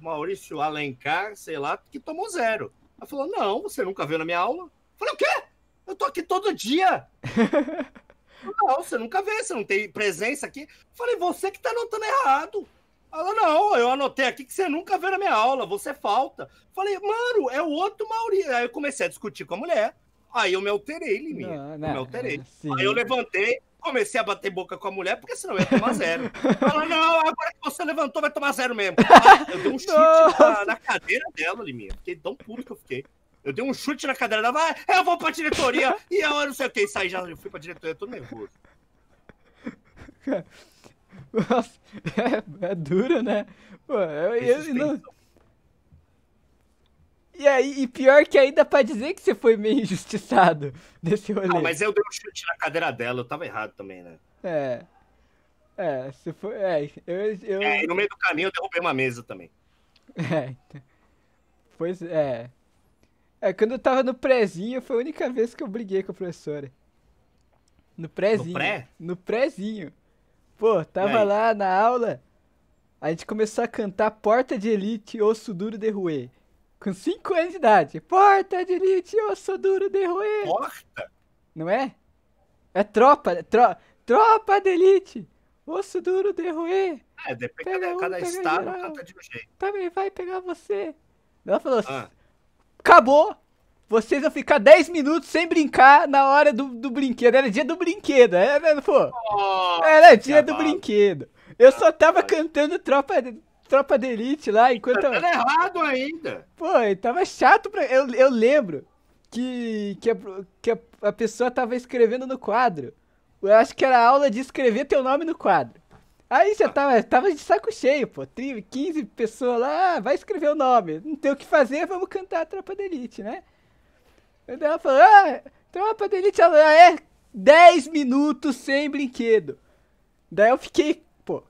o Maurício Alencar, sei lá, que tomou zero. Ela falou, não, você nunca veio na minha aula. Eu falei, o quê? Eu tô aqui todo dia. não, você nunca vê, você não tem presença aqui. falei, você que tá anotando errado. Ela, não, eu anotei aqui que você nunca vê na minha aula, você é falta. falei, mano, é o outro Maurício. Aí eu comecei a discutir com a mulher. Aí eu me alterei, Liminha. Não, não, eu me alterei. É, sim. Aí eu levantei, comecei a bater boca com a mulher, porque senão eu ia tomar zero. Ela, não, agora que você levantou, vai tomar zero mesmo. Ah, eu dei um chute na, na, cadeira dela, Liminha. Fiquei tão puto que eu fiquei. Eu dei um chute na cadeira da vai, eu vou pra diretoria e eu não sei o que. E saí já, eu fui pra diretoria, tô nervoso. Nossa, é, é duro, né? Pô, eu, eu não... E aí, e pior que ainda pra dizer que você foi meio injustiçado desse ah, rolê. Ah, mas eu dei um chute na cadeira dela, eu tava errado também, né? É. É, Você foi? É, eu, eu... é no meio do caminho eu derrubei uma mesa também. É, então... Pois é. É, quando eu tava no prézinho, foi a única vez que eu briguei com a professora. No prézinho. No pré? No prézinho. Pô, tava lá na aula, a gente começou a cantar Porta de Elite, Osso Duro de Rue. Com 5 anos de idade. Porta de Elite, Osso Duro de Rue. Porta? Não é? É tropa, tro, tropa de Elite, Osso Duro de Rue. É, depende, da cada, um, cada estado, canta de um jeito. Também vai pegar você. Ela falou, ah acabou. Vocês vão ficar 10 minutos sem brincar na hora do, do brinquedo. Era dia do brinquedo. Era, é, né, pô, oh, era dia do brinquedo. Eu só tava cantando tropa, tropa de elite lá enquanto. Tá errado ainda. Pô, tava chato pra. Eu, eu lembro que, que, a, que a, a pessoa tava escrevendo no quadro. Eu acho que era aula de escrever teu nome no quadro. Aí você tava, tava de saco cheio, pô. 15 pessoas lá, ah, vai escrever o nome. Não tem o que fazer, vamos cantar a Tropa da Elite, né? Aí ela falou, ah, Tropa da Elite, ela ah, é 10 minutos sem brinquedo. Daí eu fiquei, pô.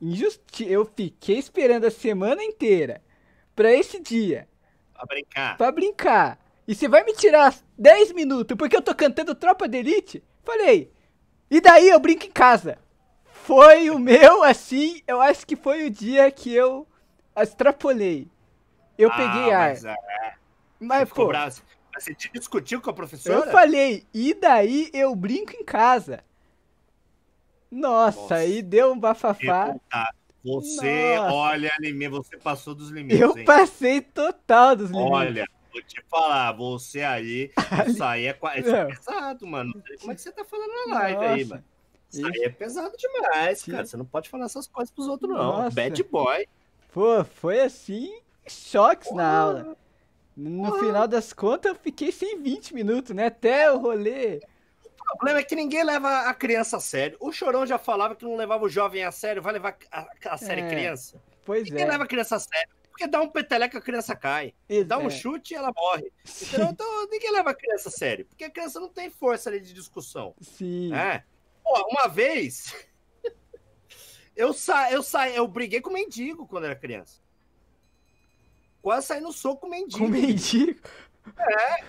Injusti eu fiquei esperando a semana inteira pra esse dia. Pra brincar. Pra brincar. E você vai me tirar 10 minutos porque eu tô cantando Tropa da Elite? Falei, e daí eu brinco em casa. Foi o meu, assim, eu acho que foi o dia que eu extrapolei. Eu ah, peguei ar. Mas, é. mas pô. Bravo. Você discutiu com a professora? Eu falei, e daí eu brinco em casa. Nossa, aí deu um bafafá. Você, Nossa. olha, você passou dos limites. Eu hein? passei total dos limites. Olha, vou te falar, você aí, isso aí é, é pesado, mano. Como é que você tá falando na live Nossa. aí, mano? Isso aí é pesado demais, cara. Você não pode falar essas coisas pros outros, não. Nossa. Bad boy. Pô, foi assim, choques Porra. na aula. No Porra. final das contas, eu fiquei sem 20 minutos, né? Até o rolê. O problema é que ninguém leva a criança a sério. O Chorão já falava que não levava o jovem a sério, vai levar a, a sério é, criança? Pois ninguém é. Ninguém leva a criança a sério porque dá um peteleca, a criança cai. Isso, dá um é. chute e ela morre. Então, então, ninguém leva a criança a sério, porque a criança não tem força ali de discussão. Sim. É. Pô, uma vez, eu, sa eu, sa eu briguei com o mendigo quando era criança. Quase saí no soco com o mendigo. Com o mendigo? É.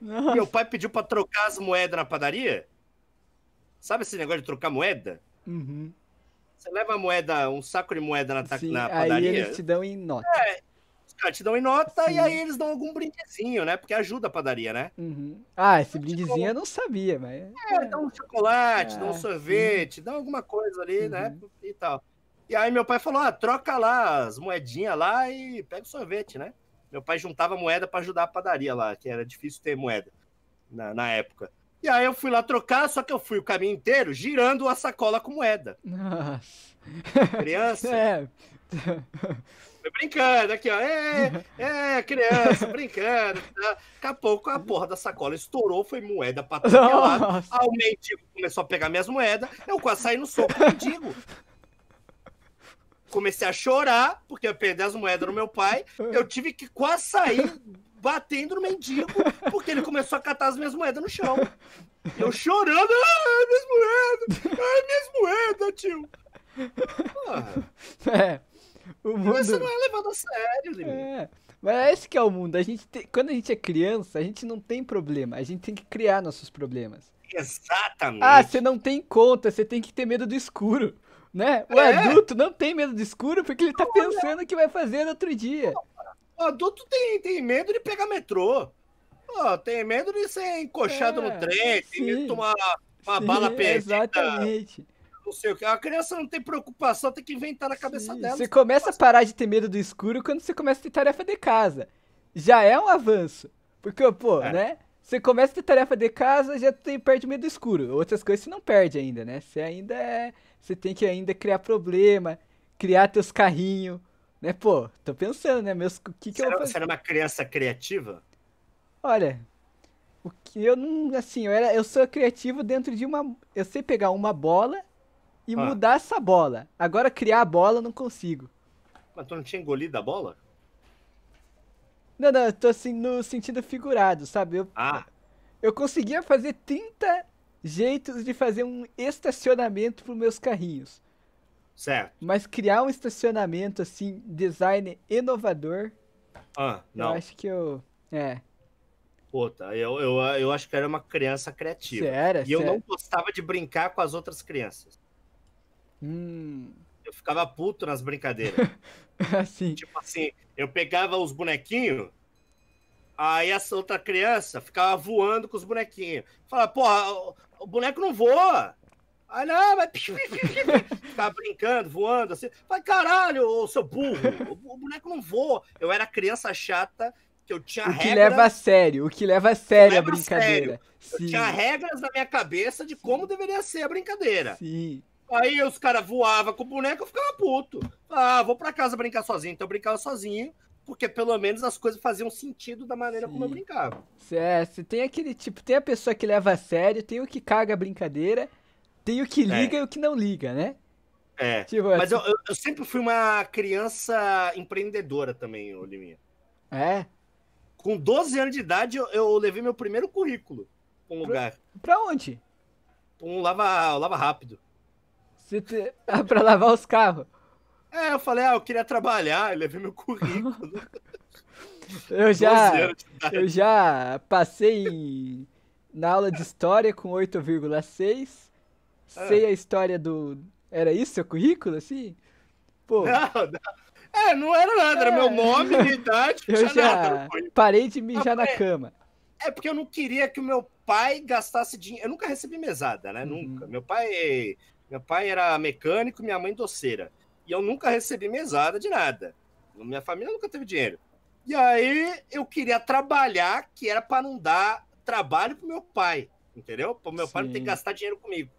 Nossa. Meu pai pediu pra trocar as moedas na padaria. Sabe esse negócio de trocar moeda? Uhum. Você leva moeda, um saco de moeda na, Sim, na padaria. Aí eles te dão em nota. É, os caras te dão em nota Sim. e aí eles dão algum brindezinho, né? Porque ajuda a padaria, né? Uhum. Ah, esse brindezinho tipo, eu não sabia, mas. É, dá um chocolate, ah, dá um ah, sorvete, dá alguma coisa ali, né? uhum. né? E tal. E aí meu pai falou: ah, troca lá as moedinhas lá e pega o sorvete, né? Meu pai juntava moeda para ajudar a padaria lá, que era difícil ter moeda na, na época. E aí eu fui lá trocar, só que eu fui o caminho inteiro girando a sacola com moeda. Nossa. Criança. É. brincando aqui, ó. É, é, é, criança, brincando. Tá? Daqui a pouco a porra da sacola estourou, foi moeda pra todo é lado. Aí o mendigo começou a pegar minhas moedas, eu quase saí no soco do mendigo. Comecei a chorar, porque eu perdi as moedas no meu pai. Eu tive que quase sair batendo no mendigo, porque ele começou a catar as minhas moedas no chão. Eu chorando, ah, minhas moedas, ah, minhas moedas, tio. Ah. É. O mundo... Você não é levado a sério, Lili. É. Mas é esse que é o mundo. A gente Quando a gente é criança, a gente não tem problema. A gente tem que criar nossos problemas. Exatamente. Ah, você não tem conta, você tem que ter medo do escuro. Né? O é. adulto não tem medo do escuro porque ele tá pensando o que vai fazer no outro dia. Não. Adulto tem, tem medo de pegar metrô. Oh, tem medo de ser encoxado é, no trem, sim, tem medo de tomar uma sim, bala perdida. Exatamente. Não sei o que. A criança não tem preocupação, tem que inventar na cabeça sim, dela. Você começa a parar de ter medo do escuro quando você começa a ter tarefa de casa. Já é um avanço. Porque, pô, é. né? Você começa a ter tarefa de casa, já tem, perde medo do escuro. Outras coisas você não perde ainda, né? Você ainda é, Você tem que ainda criar problema, criar teus carrinhos, né, pô, tô pensando, né? mesmo o que, que eu vou fazer? Você era uma criança criativa? Olha, o que eu não. Assim, eu, era, eu sou criativo dentro de uma. Eu sei pegar uma bola e ah. mudar essa bola. Agora criar a bola eu não consigo. Mas tu não tinha engolido a bola? Não, não, eu tô assim no sentido figurado, sabe? Eu, ah. Eu conseguia fazer 30 jeitos de fazer um estacionamento pros meus carrinhos. Certo. Mas criar um estacionamento, assim, design inovador. Ah, não. Eu acho que eu. É. Puta, eu, eu, eu acho que era uma criança criativa. Você era, e eu era. não é. gostava de brincar com as outras crianças. Hum. Eu ficava puto nas brincadeiras. assim. Tipo assim, eu pegava os bonequinhos, aí essa outra criança ficava voando com os bonequinhos. Falava, porra, o boneco não voa. Aí, não, mas ficava brincando, voando, assim. Falei, caralho, ô, seu burro, o, o boneco não voa. Eu era criança chata, que eu tinha o que leva a sério, o que leva a sério leva a brincadeira. Sério. Eu tinha regras na minha cabeça de como deveria ser a brincadeira. Sim. Aí os caras voavam com o boneco, eu ficava puto. Ah, vou para casa brincar sozinho. Então eu brincava sozinho, porque pelo menos as coisas faziam sentido da maneira Sim. como eu brincava. Certo, é, tem aquele tipo, tem a pessoa que leva a sério, tem o que caga a brincadeira, tem o que liga é. e o que não liga, né? É. Tipo, Mas assim- eu, eu, sempre fui uma criança empreendedora também, Oliminha. É? Com 12 anos de idade, eu, eu levei meu primeiro currículo pra um lugar. Pra onde? Um lava, lava rápido. Você te... ah, pra lavar os carros. É, eu falei, ah, eu queria trabalhar, eu levei meu currículo. eu já, eu já passei na aula de história com 8,6 sei a história do. Era isso seu currículo, assim? Pô. Não, não. É, não era nada, era é. meu nome, minha idade, eu já parei de mijar na é. cama. É porque eu não queria que o meu pai gastasse dinheiro. Eu nunca recebi mesada, né? Uhum. Nunca. Meu pai, meu pai era mecânico, minha mãe doceira. E eu nunca recebi mesada de nada. Minha família nunca teve dinheiro. E aí eu queria trabalhar, que era para não dar trabalho pro meu pai, entendeu? pro meu Sim. pai não ter que gastar dinheiro comigo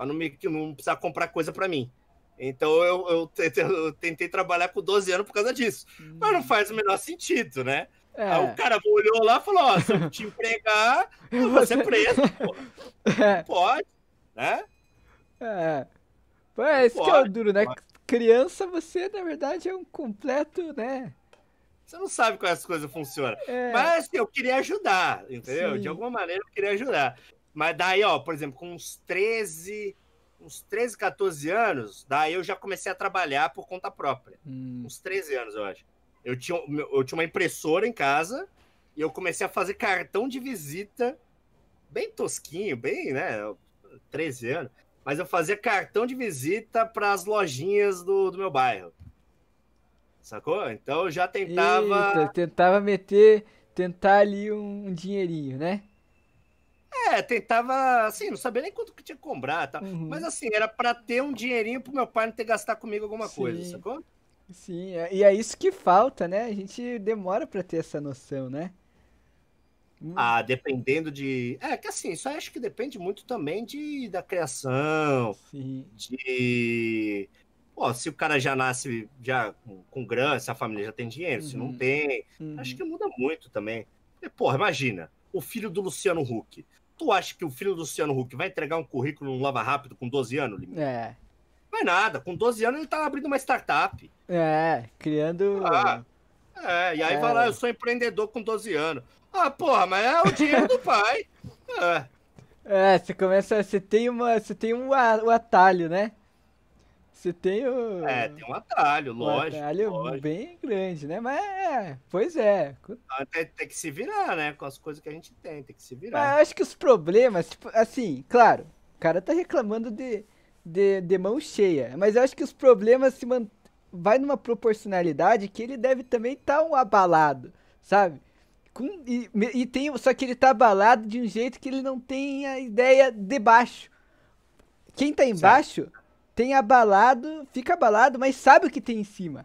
para não, não precisar comprar coisa para mim. Então eu, eu, tentei, eu, tentei, trabalhar com 12 anos por causa disso. Hum. Mas não hum. faz o menor sentido, né? É. Aí o cara olhou lá e falou: Ó, se eu te empregar, eu vou ser preso. É. Pode, né? É. Pô, é isso que é o duro, né? Pode. Criança, você na verdade é um completo, né? Você não sabe como essas coisas funcionam. É. Mas assim, eu queria ajudar, entendeu? Sim. De alguma maneira eu queria ajudar. Mas daí, ó, por exemplo, com uns 13, uns 13, 14 anos, daí eu já comecei a trabalhar por conta própria. Hum. Uns 13 anos, eu acho. Eu tinha, eu tinha uma impressora em casa e eu comecei a fazer cartão de visita, bem tosquinho, bem, né? 13 anos. Mas eu fazia cartão de visita para as lojinhas do, do meu bairro. Sacou? Então eu já tentava. Eita, tentava meter, tentar ali um dinheirinho, né? É, tentava, assim, não sabia nem quanto que tinha que comprar, tá? Uhum. mas assim, era para ter um dinheirinho pro meu pai não ter gastar comigo alguma Sim. coisa, sacou? Sim, é, e é isso que falta, né? A gente demora para ter essa noção, né? Hum. Ah, dependendo de. É que assim, isso acho que depende muito também de, da criação, Sim. de. Pô, se o cara já nasce já com, com grana, se a família já tem dinheiro, uhum. se não uhum. tem. Uhum. Acho que muda muito também. E, porra, imagina, o filho do Luciano Huck. Tu acha que o filho do Luciano Huck vai entregar um currículo no Lava Rápido com 12 anos, Lima? É. Não é nada. Com 12 anos ele tá abrindo uma startup. É, criando. Ah, é, e aí é. vai lá, eu sou empreendedor com 12 anos. Ah, porra, mas é o dinheiro do pai. É. É, você começa, você tem uma, você tem um, um atalho, né? Você tem o. É, tem um atalho, lógico. Um atalho lógico. bem grande, né? Mas é, pois é. Então, tem, tem, que se virar, né? Com as coisas que a gente tem, tem que se virar. Mas acho que os problemas, tipo, assim, claro, o cara tá reclamando de, de, de mão cheia. Mas eu acho que os problemas se mantêm vai numa proporcionalidade que ele deve também estar tá um abalado, sabe? Com, e, e, tem, só que ele tá abalado de um jeito que ele não tem a ideia de baixo. Quem tá embaixo certo tem abalado, fica abalado, mas sabe o que tem em cima.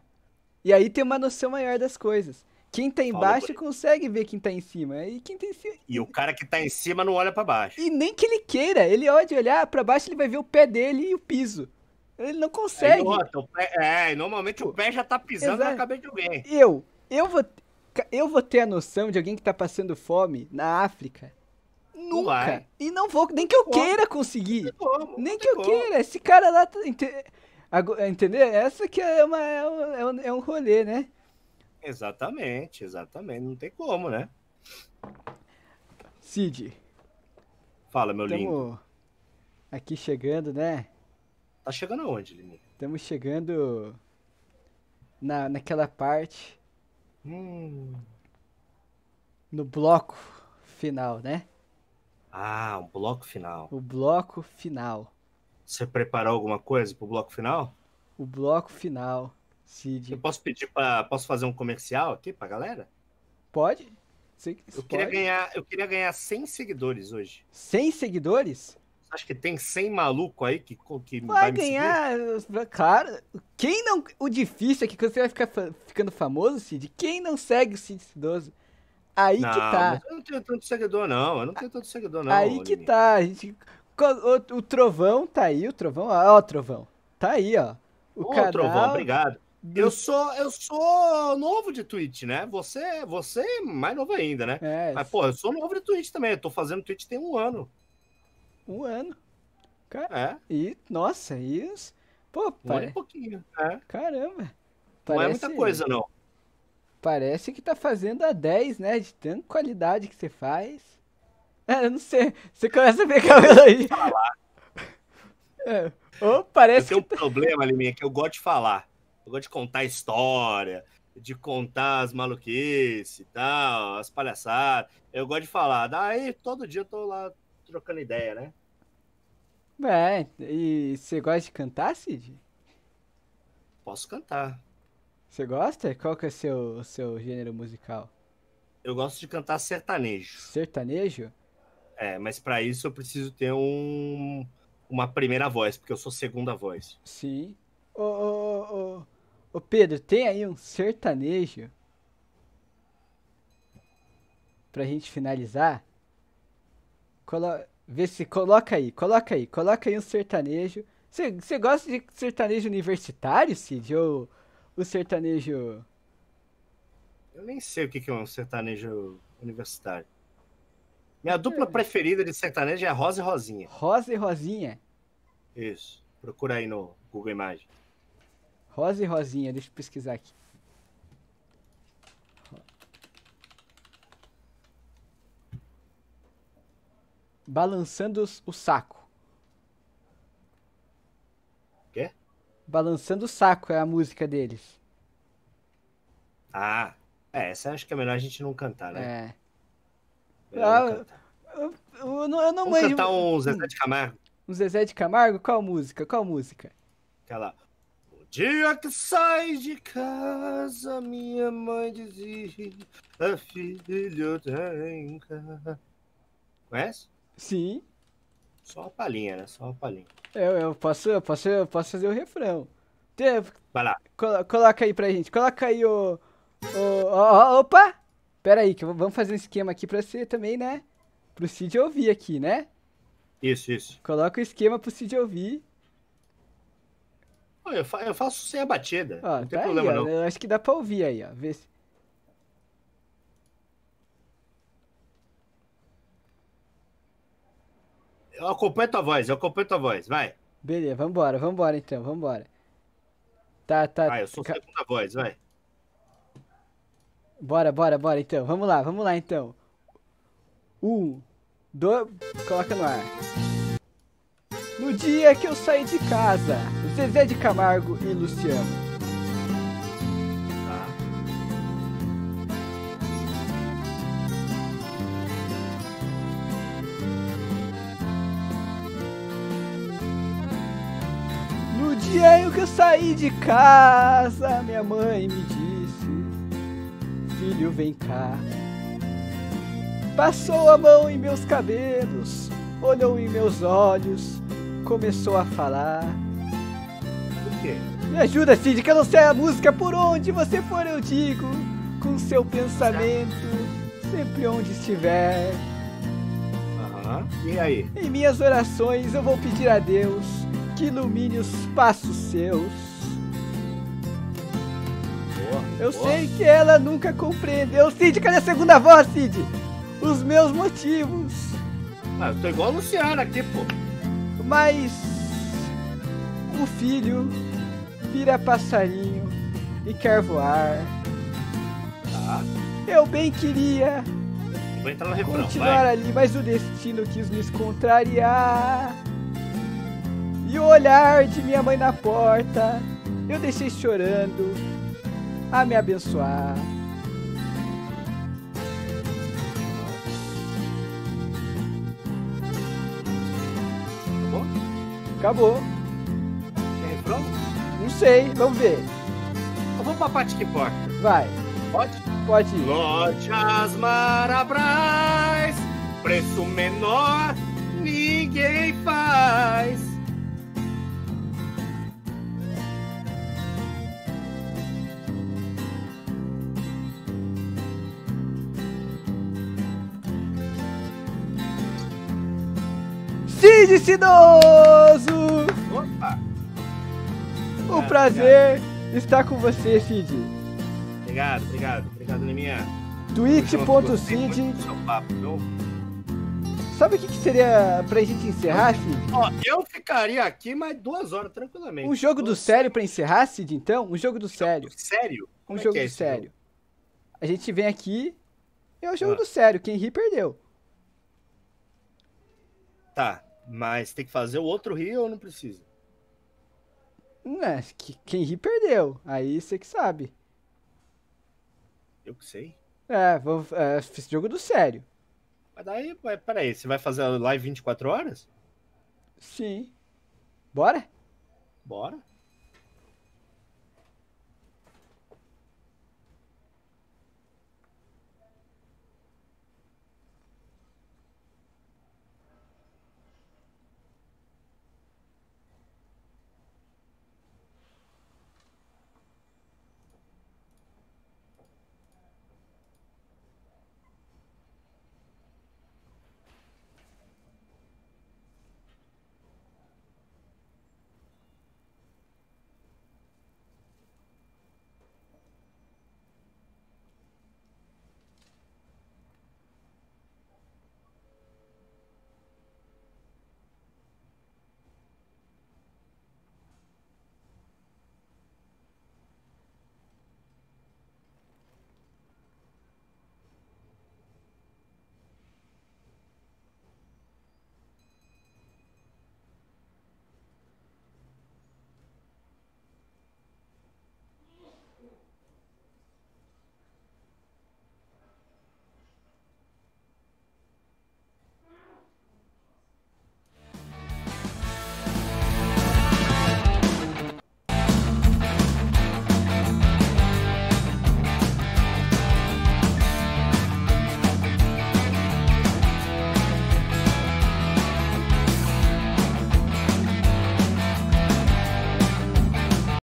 E aí tem uma noção maior das coisas. Quem tá embaixo consegue ver quem tá em cima. E quem tá em cima. E o cara que tá em cima não olha para baixo. E nem que ele queira, ele olha de olhar para baixo, ele vai ver o pé dele e o piso. Ele não consegue. É, nota, o pé, é normalmente o pé já tá pisando Exato. na cabeça de alguém. Eu, eu vou, eu vou ter a noção de alguém que tá passando fome na África Nunca. Vai. E não vou, nem que eu queira conseguir. Como, nem que eu como. queira. Esse cara lá. Tá, entendeu? Essa que é, uma, é, é, um, é um rolê, né? Exatamente, exatamente. Não tem como, né? Cid. Fala, meu lindo. Estamos Aqui chegando, né? Tá chegando aonde, Lini? Estamos chegando na, naquela parte. Hum. No bloco final, né? Ah, o bloco final. O bloco final. Você preparou alguma coisa pro bloco final? O bloco final, Cid. Eu posso pedir para posso fazer um comercial aqui pra galera? Pode? Você, eu, pode. Queria ganhar, eu queria ganhar 100 seguidores hoje. 100 seguidores? Acho que tem 100 maluco aí que, que vai, vai ganhar. Cara, quem não. O difícil é que quando você vai ficar ficando famoso, Cid, quem não segue o Cid Cidoso? Aí não, que tá. Eu não tenho tanto seguidor, não. Eu não tenho tanto seguidor, não. Aí que tá, gente. O, o Trovão tá aí, o Trovão, ó, o Trovão. Tá aí, ó. O Ô, canal... Trovão, obrigado. Eu sou, eu sou novo de Twitch, né? Você, você é mais novo ainda, né? É, Mas, pô, eu sou novo de Twitch também. Eu tô fazendo Twitch tem um ano. Um ano. Cara, é. E, nossa, isso. Pô, pare... Um pouquinho, é. Caramba. Parece... Não é muita coisa, não. Parece que tá fazendo a 10, né? De tanta qualidade que você faz. É, eu não sei. Você começa a ver cabelo aí. É. Ou parece eu tenho que. um problema ali, minha, que eu gosto de falar. Eu gosto de contar história, de contar as maluquices e tal, as palhaçadas. Eu gosto de falar. Daí todo dia eu tô lá trocando ideia, né? É, e você gosta de cantar, Cid? Posso cantar. Você gosta? Qual que é seu, o seu gênero musical? Eu gosto de cantar sertanejo. Sertanejo? É, mas para isso eu preciso ter um, uma primeira voz, porque eu sou segunda voz. Sim. Ô, ô, ô, ô Pedro, tem aí um sertanejo? Pra gente finalizar? Colo... Vê se coloca aí, coloca aí, coloca aí um sertanejo. Você gosta de sertanejo universitário, Cid? Ou o sertanejo. Eu nem sei o que é um sertanejo universitário. Minha então, dupla é. preferida de sertanejo é Rosa e Rosinha. Rosa e Rosinha? Isso. Procura aí no Google Imagem. Rosa e Rosinha, deixa eu pesquisar aqui. Balançando o saco. Balançando o Saco é a música deles. Ah, é, essa acho que é melhor a gente não cantar, né? É. Ah, não Eu, eu, não, eu não Vamos cantar um Zezé de Camargo. Um Zezé de Camargo? Qual música? Qual música? Aquela. O dia que sai de casa, minha mãe dizia, a filha tem Conhece? Sim. Só uma palhinha, né? Só uma palhinha. Eu, eu, posso, eu, posso, eu posso fazer o refrão. Vai lá. coloca aí pra gente. Coloca aí o. o, o, o opa! Pera aí, que vamos fazer um esquema aqui pra você também, né? Pro Cid ouvir aqui, né? Isso, isso. Coloca o esquema pro Cid ouvir. Eu, fa eu faço sem a batida. Ó, não tem tá problema, aí, não. eu acho que dá pra ouvir aí, ó. Vê se... Eu acompanho tua voz, eu acompanho tua voz, vai. Beleza, vambora, vambora então, vambora. Tá, tá. Ah, eu sou ca... segunda voz, vai. Bora, bora, bora então. Vamos lá, vamos lá então. Um, dois. Coloca no ar. No dia que eu saí de casa, Zezé de Camargo e Luciano dia é que eu saí de casa, minha mãe me disse: Filho, vem cá. Passou a mão em meus cabelos, olhou em meus olhos, começou a falar. O quê? Me ajuda, Cid, que eu não sei a música por onde você for, eu digo. Com seu pensamento, sempre onde estiver. Aham, uhum. e aí? Em minhas orações eu vou pedir a Deus que ilumine os passos seus. Boa, eu boa. sei que ela nunca compreendeu. Cid, cadê a segunda voz, Cid? Os meus motivos. Ah, eu tô igual a Luciana aqui, pô. Mas o filho vira passarinho e quer voar. Tá. Eu bem queria Vou entrar no continuar ali, mas o destino quis nos contrariar e o olhar de minha mãe na porta, eu deixei chorando a me abençoar. Acabou. acabou? Não sei, vamos ver. Então vamos pra parte que importa. Vai. Pode? Pode ir. Lojas Marabras, preço menor ninguém faz. Cid Cidoso! Opa! O prazer obrigado. está com você, Cid. Obrigado, obrigado, obrigado, Leminha. Twitch.cid. É Sabe o que, que seria pra gente encerrar, Cid? Ó, eu ficaria aqui mais duas horas, tranquilamente. Um jogo do sério pra encerrar, Cid, então? Um jogo do sério. Sério? Um é jogo é do sério. A gente vem aqui e é o jogo ah. do sério. Quem ri, perdeu. Tá. Mas tem que fazer o outro rir ou não precisa? É, que quem ri perdeu. Aí você que sabe. Eu que sei. É, vou, é, fiz jogo do sério. Mas daí, peraí, você vai fazer a live 24 horas? Sim. Bora? Bora.